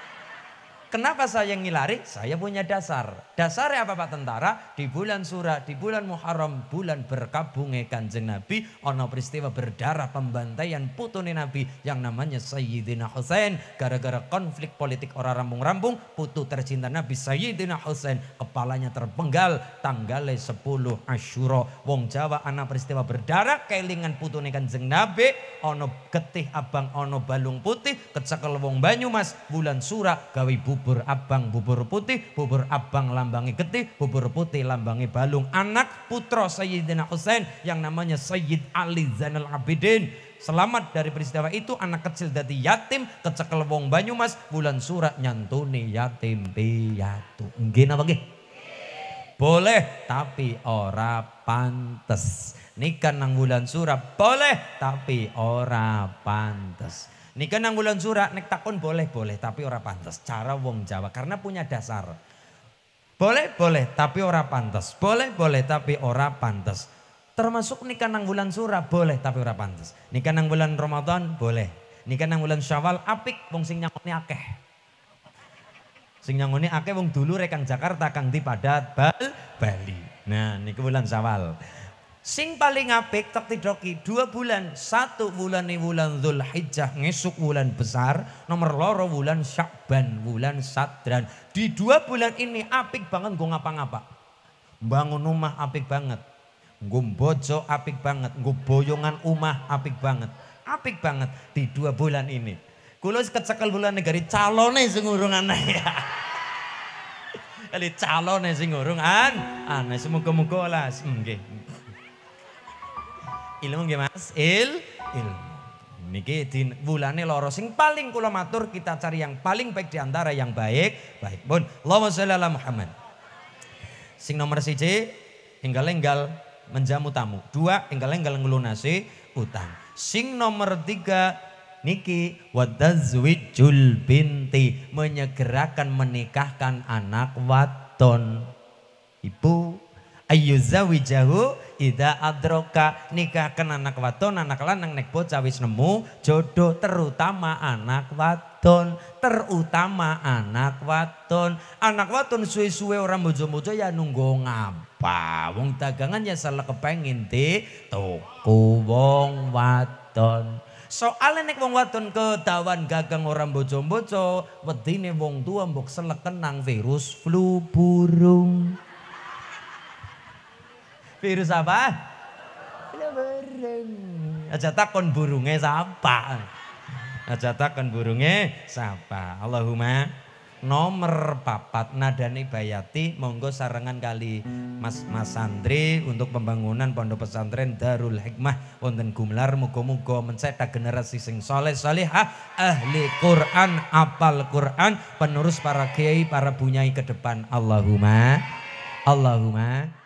[SPEAKER 1] Kenapa saya ngilari? Saya punya dasar. Dasarnya apa Pak Tentara? Di bulan surah, di bulan Muharram, bulan berkabungnya kanjeng Nabi, ono peristiwa berdarah pembantaian putune Nabi yang namanya Sayyidina Hussein. Gara-gara konflik politik orang rambung-rambung, putu tercinta Nabi Sayyidina Hussein. kepalanya terpenggal tanggalnya 10 Ashura. Wong Jawa anak peristiwa berdarah kelingan putune kanjeng Nabi, ono getih abang ono balung putih, kecekel wong Banyumas bulan surah gawe bubuk bubur abang bubur putih, bubur abang lambangi getih, bubur putih lambangi balung. Anak putra Sayyidina Husain yang namanya Sayyid Ali Zainal Abidin. Selamat dari peristiwa itu anak kecil dari yatim kecekel wong Banyumas bulan surat nyantuni yatim piatu. Nggih napa nggih? Boleh tapi ora pantes. Nikah nang bulan surat boleh tapi ora pantes. Nika nang bulan surak nek takon boleh-boleh tapi ora pantas. Cara wong Jawa karena punya dasar. Boleh-boleh tapi ora pantas. Boleh-boleh tapi ora pantas. Termasuk nikah nang bulan sura boleh tapi ora pantas. Nikah nang bulan kan Ramadan boleh. Nikah nang bulan Syawal apik wong sing nyangone akeh. Sing nyangone akeh wong dulu rekang Jakarta kang di Padat Bal Bali. Nah, niku bulan Syawal. Sing paling apik tak tidoki dua bulan. Satu bulan ini bulan Zulhijjah ngesuk bulan besar. Nomor loro bulan Syakban, bulan Sadran. Di dua bulan ini apik banget gue ngapa-ngapa. Bangun rumah apik banget. Gue bojo apik banget. Gue boyongan rumah apik banget. Apik banget di dua bulan ini. gue Kulo kecekel bulan negari calone sing urung aneh ya. Kali calone sing urung an. Aneh semoga-moga lah. semoga ilmu nggih Mas? Il ilmu. Niki din bulane loro sing paling kula matur kita cari yang paling baik di antara yang baik. Baik. Pun. Allahumma sholli ala Muhammad. Sing nomor siji enggal-enggal menjamu tamu. Dua enggal-enggal ngelunasi utang. Sing nomor tiga niki wadazwijul binti menyegerakan menikahkan anak waton ibu zawijahu Ida adroka nikah ken anak waton anak lanang nek bocah wis nemu jodoh terutama anak waton terutama anak waton Anak waton suwe-suwe orang bojo-bojo ya nunggu ngapa? Wong dagangan ya salah kepengin di toko wong waton soalnya nek wong waton ke dawan gagang orang bojo-bojo, wedine wong tua mbok selek kenang virus flu burung. Virus apa? Bareng. Aja takon burungnya siapa? Aja takon burungnya siapa? Allahumma nomor papat nadani bayati monggo sarangan kali Mas Mas Sandri untuk pembangunan pondok pesantren Darul Hikmah wonten Gumlar mugo mugo mencetak generasi sing soleh solehah ahli Quran apal Quran penerus para kiai para bunyai ke depan Allahumma Allahumma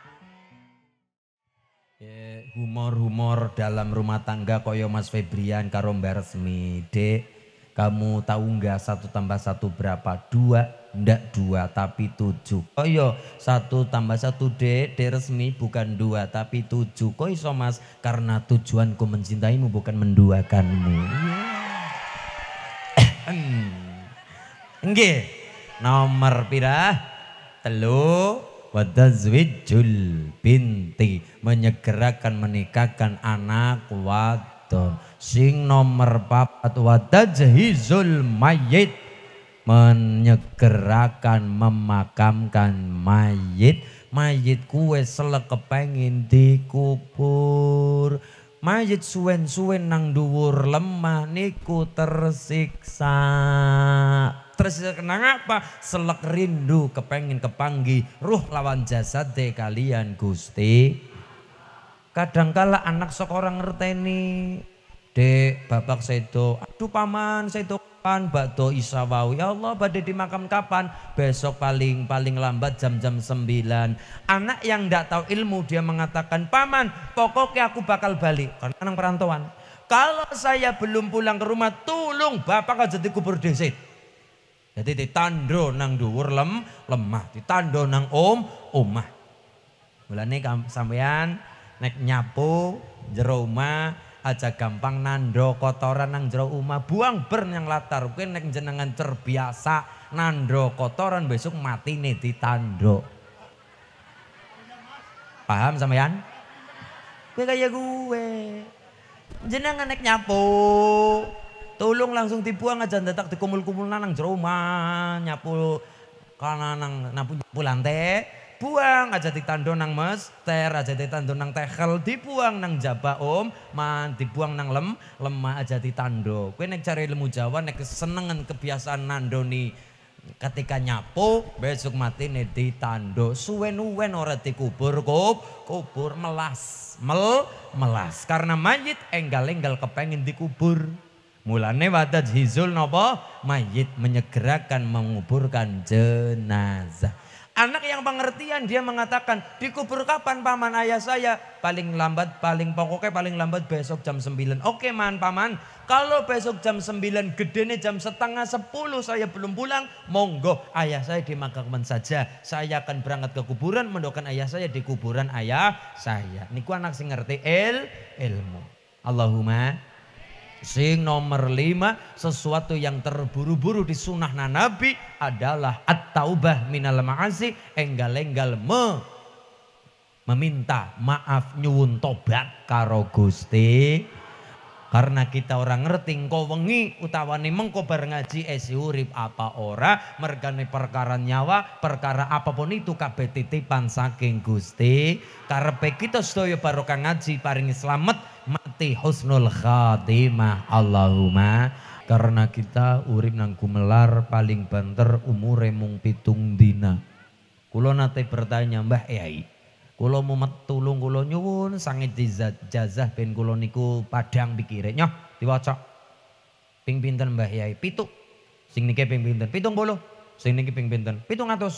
[SPEAKER 1] humor-humor dalam rumah tangga koyo Mas Febrian karo Mbak Resmi Dek kamu tahu nggak satu tambah satu berapa dua enggak dua tapi tujuh koyo oh iya, satu tambah satu dek dek resmi bukan dua tapi tujuh koi somas mas karena tujuanku mencintaimu bukan menduakanmu iya. Enggih, eh, nomor pirah telur. Wadazwijul binti menyegerakan menikahkan anak wadon. Sing nomor papat wadazhizul mayit menyegerakan memakamkan mayit. Mayit kue selek kepengin dikubur. Mayit suwen-suwen nang duwur lemah niku tersiksa tersisa kenang apa? Selek rindu kepengin kepanggi ruh lawan jasad de kalian Gusti. Kadangkala anak seorang ngerteni bapak saya itu Aduh paman saya itu kapan bakdo isawawi. Ya Allah badai di makam kapan? Besok paling paling lambat jam-jam sembilan Anak yang tidak tahu ilmu dia mengatakan, "Paman, pokoknya aku bakal balik." Karena anak perantauan. Kalau saya belum pulang ke rumah, tolong bapak aja dikubur desit. Jadi ditando nang dhuwur lem lemah, ditando nang om omah. Mulane sampean nek nyapu jero omah aja gampang nando kotoran nang jero omah, buang ber yang latar. Kowe nek jenengan terbiasa nando kotoran besok mati nih ditando. Paham sampean? Kowe kaya gue. Jenengan nek nyapu Tolong langsung dibuang aja ndak dikumpul-kumpul nang jero nyapu kana nang nyapu, nyapu lantai buang aja di tando nang ter aja di tando nang tekel dibuang nang jaba om man dibuang nang lem lemah aja di tando. Kue nek cari ilmu Jawa nek kesenengan kebiasaan nandoni ketika nyapu besok mati nih tando. suwen-uwen ora dikubur kub kubur melas mel melas karena mayit enggal-enggal kepengen dikubur Mulane wadah hizul nopo mayit menyegerakan menguburkan jenazah. Anak yang pengertian dia mengatakan dikubur kapan paman ayah saya? Paling lambat paling pokoknya paling lambat besok jam 9. Oke man paman kalau besok jam 9 gede nih jam setengah 10 saya belum pulang. Monggo ayah saya dimakamkan saja. Saya akan berangkat ke kuburan mendokan ayah saya di kuburan ayah saya. Niku anak sing ngerti el ilmu. Allahumma Sing nomor lima, sesuatu yang terburu-buru di sunnah Nabi adalah at-taubah minal ma'asi, enggal-enggal me, meminta maaf nyuwun tobat karo Gusti. Karena kita orang ngerti engko wengi utawane mengko bar ngaji esi eh, urip apa ora mergane perkara nyawa perkara apapun itu kabeh titipan saking Gusti karepe kita sedaya barokah ngaji paring selamat mati husnul khatimah Allahumma karena kita urip nang gumelar paling banter umure mung pitung dina kula nate bertanya Mbah Yai kula mumet tulung kula nyuwun sange jazah ben kula niku padang pikire nyoh diwaca ping pinten Mbah Yai pitu sing niki ping pinten 70 sing niki ping pinten 700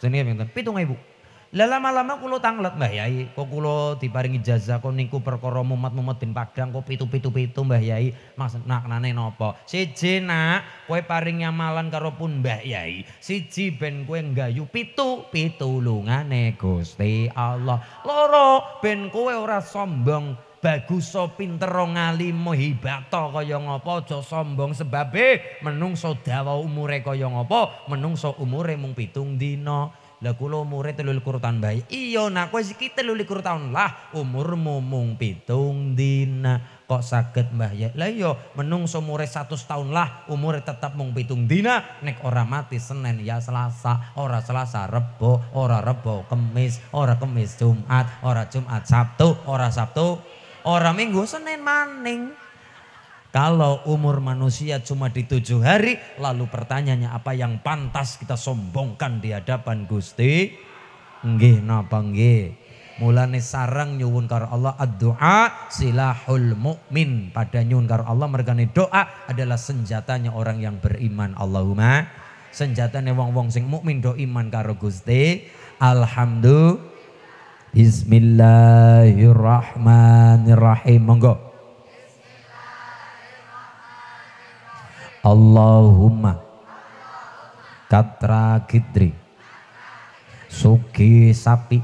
[SPEAKER 1] sing niki ping pinten 7000 Lah lama-lama kulo tanglet Mbah Yai, kok kulo diparingi jasa kok niku perkara umat mumet bin padang kok pitu-pitu-pitu Mbah Yai. Maksud nane nopo? Siji nak, kowe paring nyamalan karo pun Mbah Yai. Siji ben kowe nggayu pitu pitulungane Gusti Allah. Loro ben kowe ora sombong bagus so pinter ngalimo hibato kaya ngopo aja sombong sebab menungso dawa umure kaya ngopo menungso umure mung pitung dino Lah kula umure 23 kurutan bae. Iya nak kowe iki 23 kurutan Lah umurmu mung pitung dina kok sakit Mbah ya. Lah iya menungso umure 100 taun lah umure tetap mung pitung dina nek ora mati Senin ya Selasa, ora Selasa Rebo, ora Rebo Kemis, ora Kemis Jumat, ora Jumat Sabtu, ora Sabtu, ora Minggu Senin maning. Kalau umur manusia cuma di tujuh hari, lalu pertanyaannya apa yang pantas kita sombongkan di hadapan Gusti? Nggih napa nggih? Mulane sarang nyuwun karo Allah ad silahul mukmin. Pada nyuwun karo Allah mergane doa adalah senjatanya orang yang beriman. Allahumma senjatane wong-wong sing mukmin do iman karo Gusti. Alhamdulillah. Bismillahirrahmanirrahim. Monggo. Allahumma katra kidri suki sapi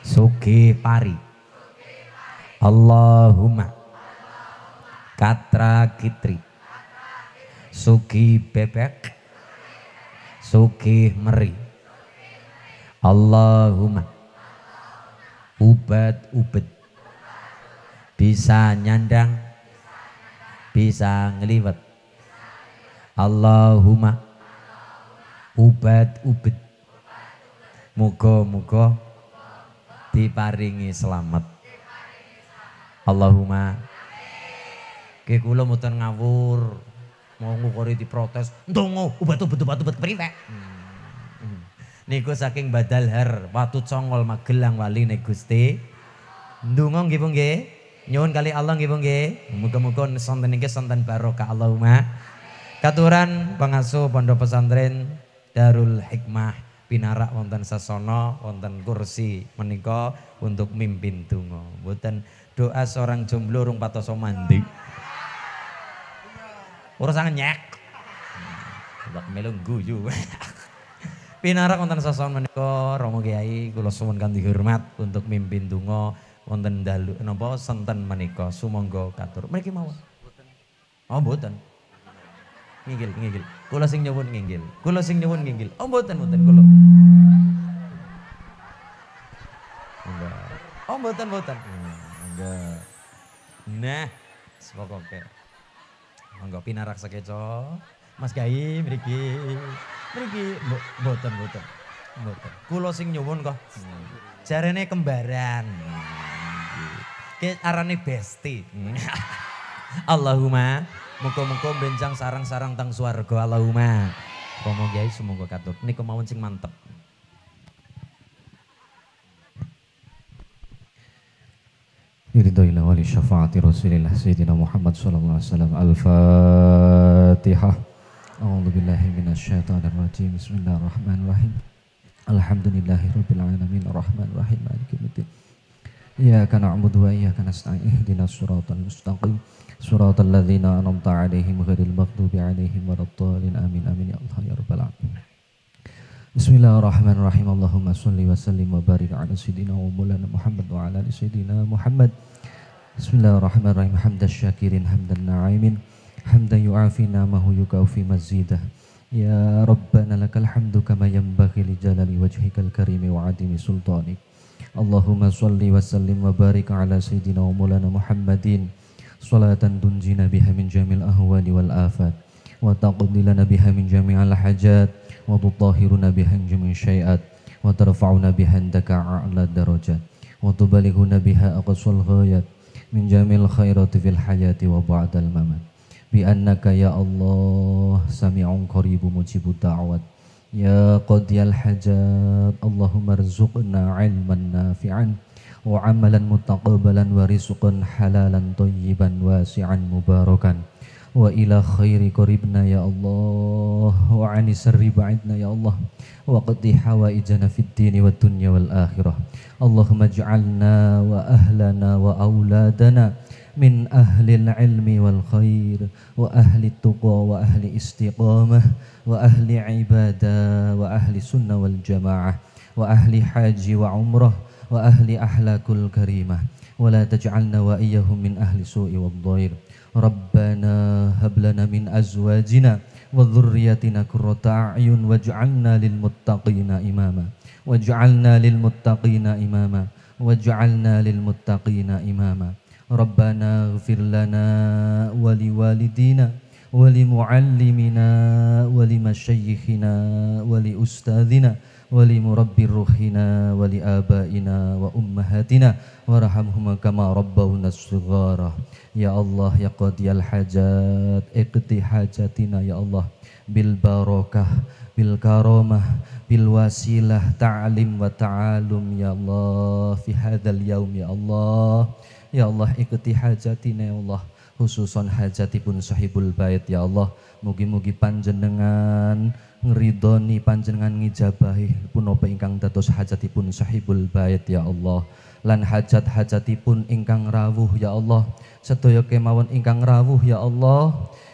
[SPEAKER 1] suki pari Allahumma katra kidri suki bebek suki meri Allahumma ubat ubat bisa nyandang bisa ngeliwet Allahumma ubat ubat, muga-muga diparingi selamat Allahumma ke kula mboten ngawur mau ngukuri diprotes ndonga ubat-ubat-ubat kepriwe
[SPEAKER 2] hmm.
[SPEAKER 1] niku saking badal her watu congol magelang wali ne Gusti ndonga nggih nggih nyuwun kali Allah nggih nggih muga-muga sonten niki sonten barokah Allahumma Katuran pengasuh pondok pesantren Darul Hikmah pinarak wonten Sasono wonten kursi menika untuk mimpin tungo boten doa seorang jomblo rung patoso mandi urusan nyek bak melu guyu pinarak wonten Sasono menika Romo Kiai kula suwun kanthi hormat untuk mimpin tungo. wonten dalu napa senten menika sumangga katur mriki mau? oh mboten ngigil ngigil kula sing nyuwun ngigil kula sing nyuwun ngigil oh mboten mboten kula oh mboten mboten enggak nah semoga oke monggo pinarak sekeco Mas Gai mriki mriki mboten mboten mboten kula sing nyuwun kok jarene kembaran ke arane besti hmm. Allahumma Muga-muga benjang sarang-sarang tang suarga Allahumma. Romo Kiai semoga katut. ini kemauan sing mantep.
[SPEAKER 2] Yuridu ila wali syafaati Rasulillah Sayyidina Muhammad sallallahu alaihi wasallam. Al-Fatihah. A'udzu billahi minasyaitonir rajim. Bismillahirrahmanirrahim. Alhamdulillahi rabbil alamin arrahmanir rahim maliki yaumiddin. Iyyaka na'budu wa iyyaka nasta'in. Ihdinas siratal mustaqim. صراط الذين أنعمت عليهم غير المغضوب عليهم ولا الضالين آمين آمين يا الله يا رب العالمين بسم الله الرحمن الرحيم اللهم صل وسلم وبارك على سيدنا ومولانا محمد وعلى ال سيدنا محمد بسم الله الرحمن الرحيم حمد الشاكرين حمد الناعمين حمدا يعافي نامه يكافي مزيده يا ربنا لك الحمد كما ينبغي لجلال وجهك الكريم وعدم سلطانك اللهم صل وسلم وبارك على سيدنا ومولانا محمدين salatan tunjina biha min jamil ahwani wal afat wa taqdi lana biha min jami'al hajat wa tutahhiruna biha min jami'il syai'at wa tarfa'una biha indaka a'la darajat wa tubalighuna biha aqsal ghayat min jamil khairati fil hayati wa ba'dal mamat bi annaka ya Allah sami'un qaribu mujibud da'wat ya qadiyal hajat Allahumma rzuqna ilman nafi'an وعملا متقبلا ورزقا حلالا طيبا واسعا مباركا وإلى خير قريبنا يا الله وعن سر بعدنا يا الله وقضي حوائجنا في الدين والدنيا والآخرة اللهم اجعلنا وأهلنا وأولادنا من أهل العلم والخير وأهل التقوى وأهل استقامة وأهل عبادة وأهل سنة والجماعة وأهل حاج وعمره وأهل أحلاك الكريمة ولا تجعلنا وإياهم من أهل سوء والضير ربنا هب لنا من أزواجنا وذريتنا كرة أعين واجعلنا للمتقين إماما واجعلنا للمتقين إماما واجعلنا للمتقين إماما ربنا اغفر لنا ولوالدينا ولمعلمنا ولمشيخنا ولأستاذنا wali murabbir ruhina wali abaina wa ummahatina warhamhuma kama rabbawna shughara ya allah ya qadiyal hajat iqdi hajatina ya allah bil barakah bil karamah bil wasilah ta'lim wa ta'alum ya allah fi hadzal yaum ya allah ya allah ikuti hajatina ya allah khususan hajatipun sahibul bait ya allah mugi-mugi panjenengan ngeridoni panjenengan ngijabahi punapa ingkang dados hajatipun sahibul bait ya Allah lan hajat-hajatipun ingkang rawuh ya Allah sedaya kemawon ingkang rawuh ya Allah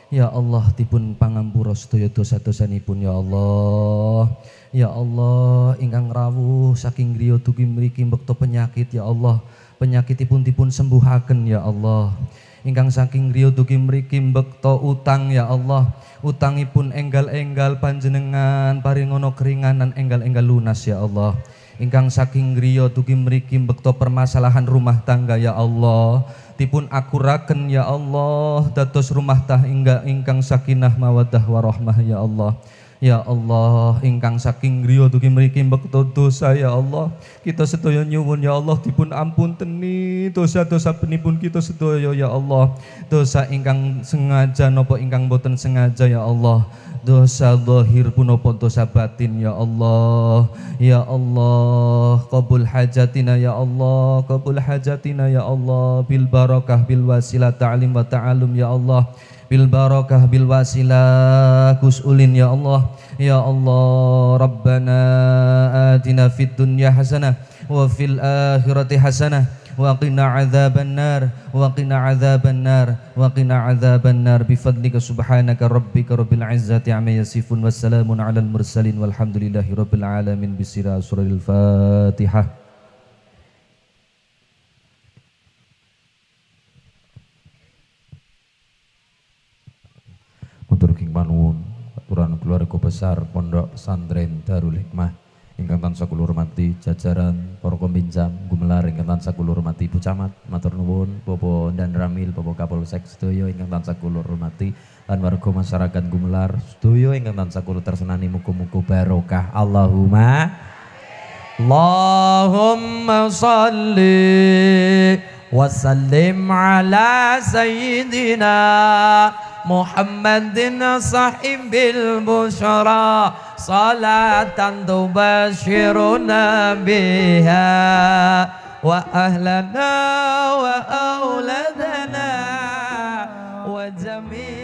[SPEAKER 2] Ya Allah dipun pangambura sedaya dosa-dosanipun ya Allah. Ya Allah ingkang rawuh saking griya dugi mriki mbekta penyakit ya Allah. Penyakitipun dipun sembuhaken ya Allah ingkang saking rio dugi mriki mbekta utang ya Allah utangipun enggal-enggal panjenengan paringono keringanan enggal-enggal lunas ya Allah ingkang saking rio dugi mriki mbekta permasalahan rumah tangga ya Allah dipun akuraken ya Allah dados rumah tah tangga ingkang sakinah mawaddah warahmah ya Allah Ya Allah, ingkang saking griya dugi mriki mbekta dosa ya Allah. Kita sedaya nyuwun ya Allah dipun teni dosa-dosa penipun kita sedaya ya Allah. Dosa ingkang sengaja napa ingkang boten sengaja ya Allah. dosa zahir punapa dosa batin ya Allah ya Allah kabul hajatina ya Allah kabul hajatina ya Allah bil barakah bil wasilah ta'lim wa ta'alum ya Allah bil barakah bil wasilah kusulin ya Allah ya Allah Rabbana atina fid dunya hasanah wa fil akhirati hasanah وقنا عذاب النار وقنا عذاب النار وقنا عذاب النار بفضلك سبحانك ربك رب العزة عما يصفون والسلام على المرسلين والحمد لله رب العالمين بسر الفاتحة
[SPEAKER 1] Pertempuran Keluarga Besar Pondok Pesantren Darul Hikmah ingkang tansah kula hormati jajaran para pembinjam gumelar ingkang tansah kula hormati Bu Camat matur nuwun Bapak dan Ramil Bapak Kapolsek sedaya ingkang tansah kula hormati lan warga masyarakat gumelar sedaya ingkang tansah kula tersenani muga-muga barokah Allahumma Allahumma salli sallim ala sayyidina. محمد صاحب البشرى صلاة تبشرنا بها وأهلنا وأولادنا وجميعنا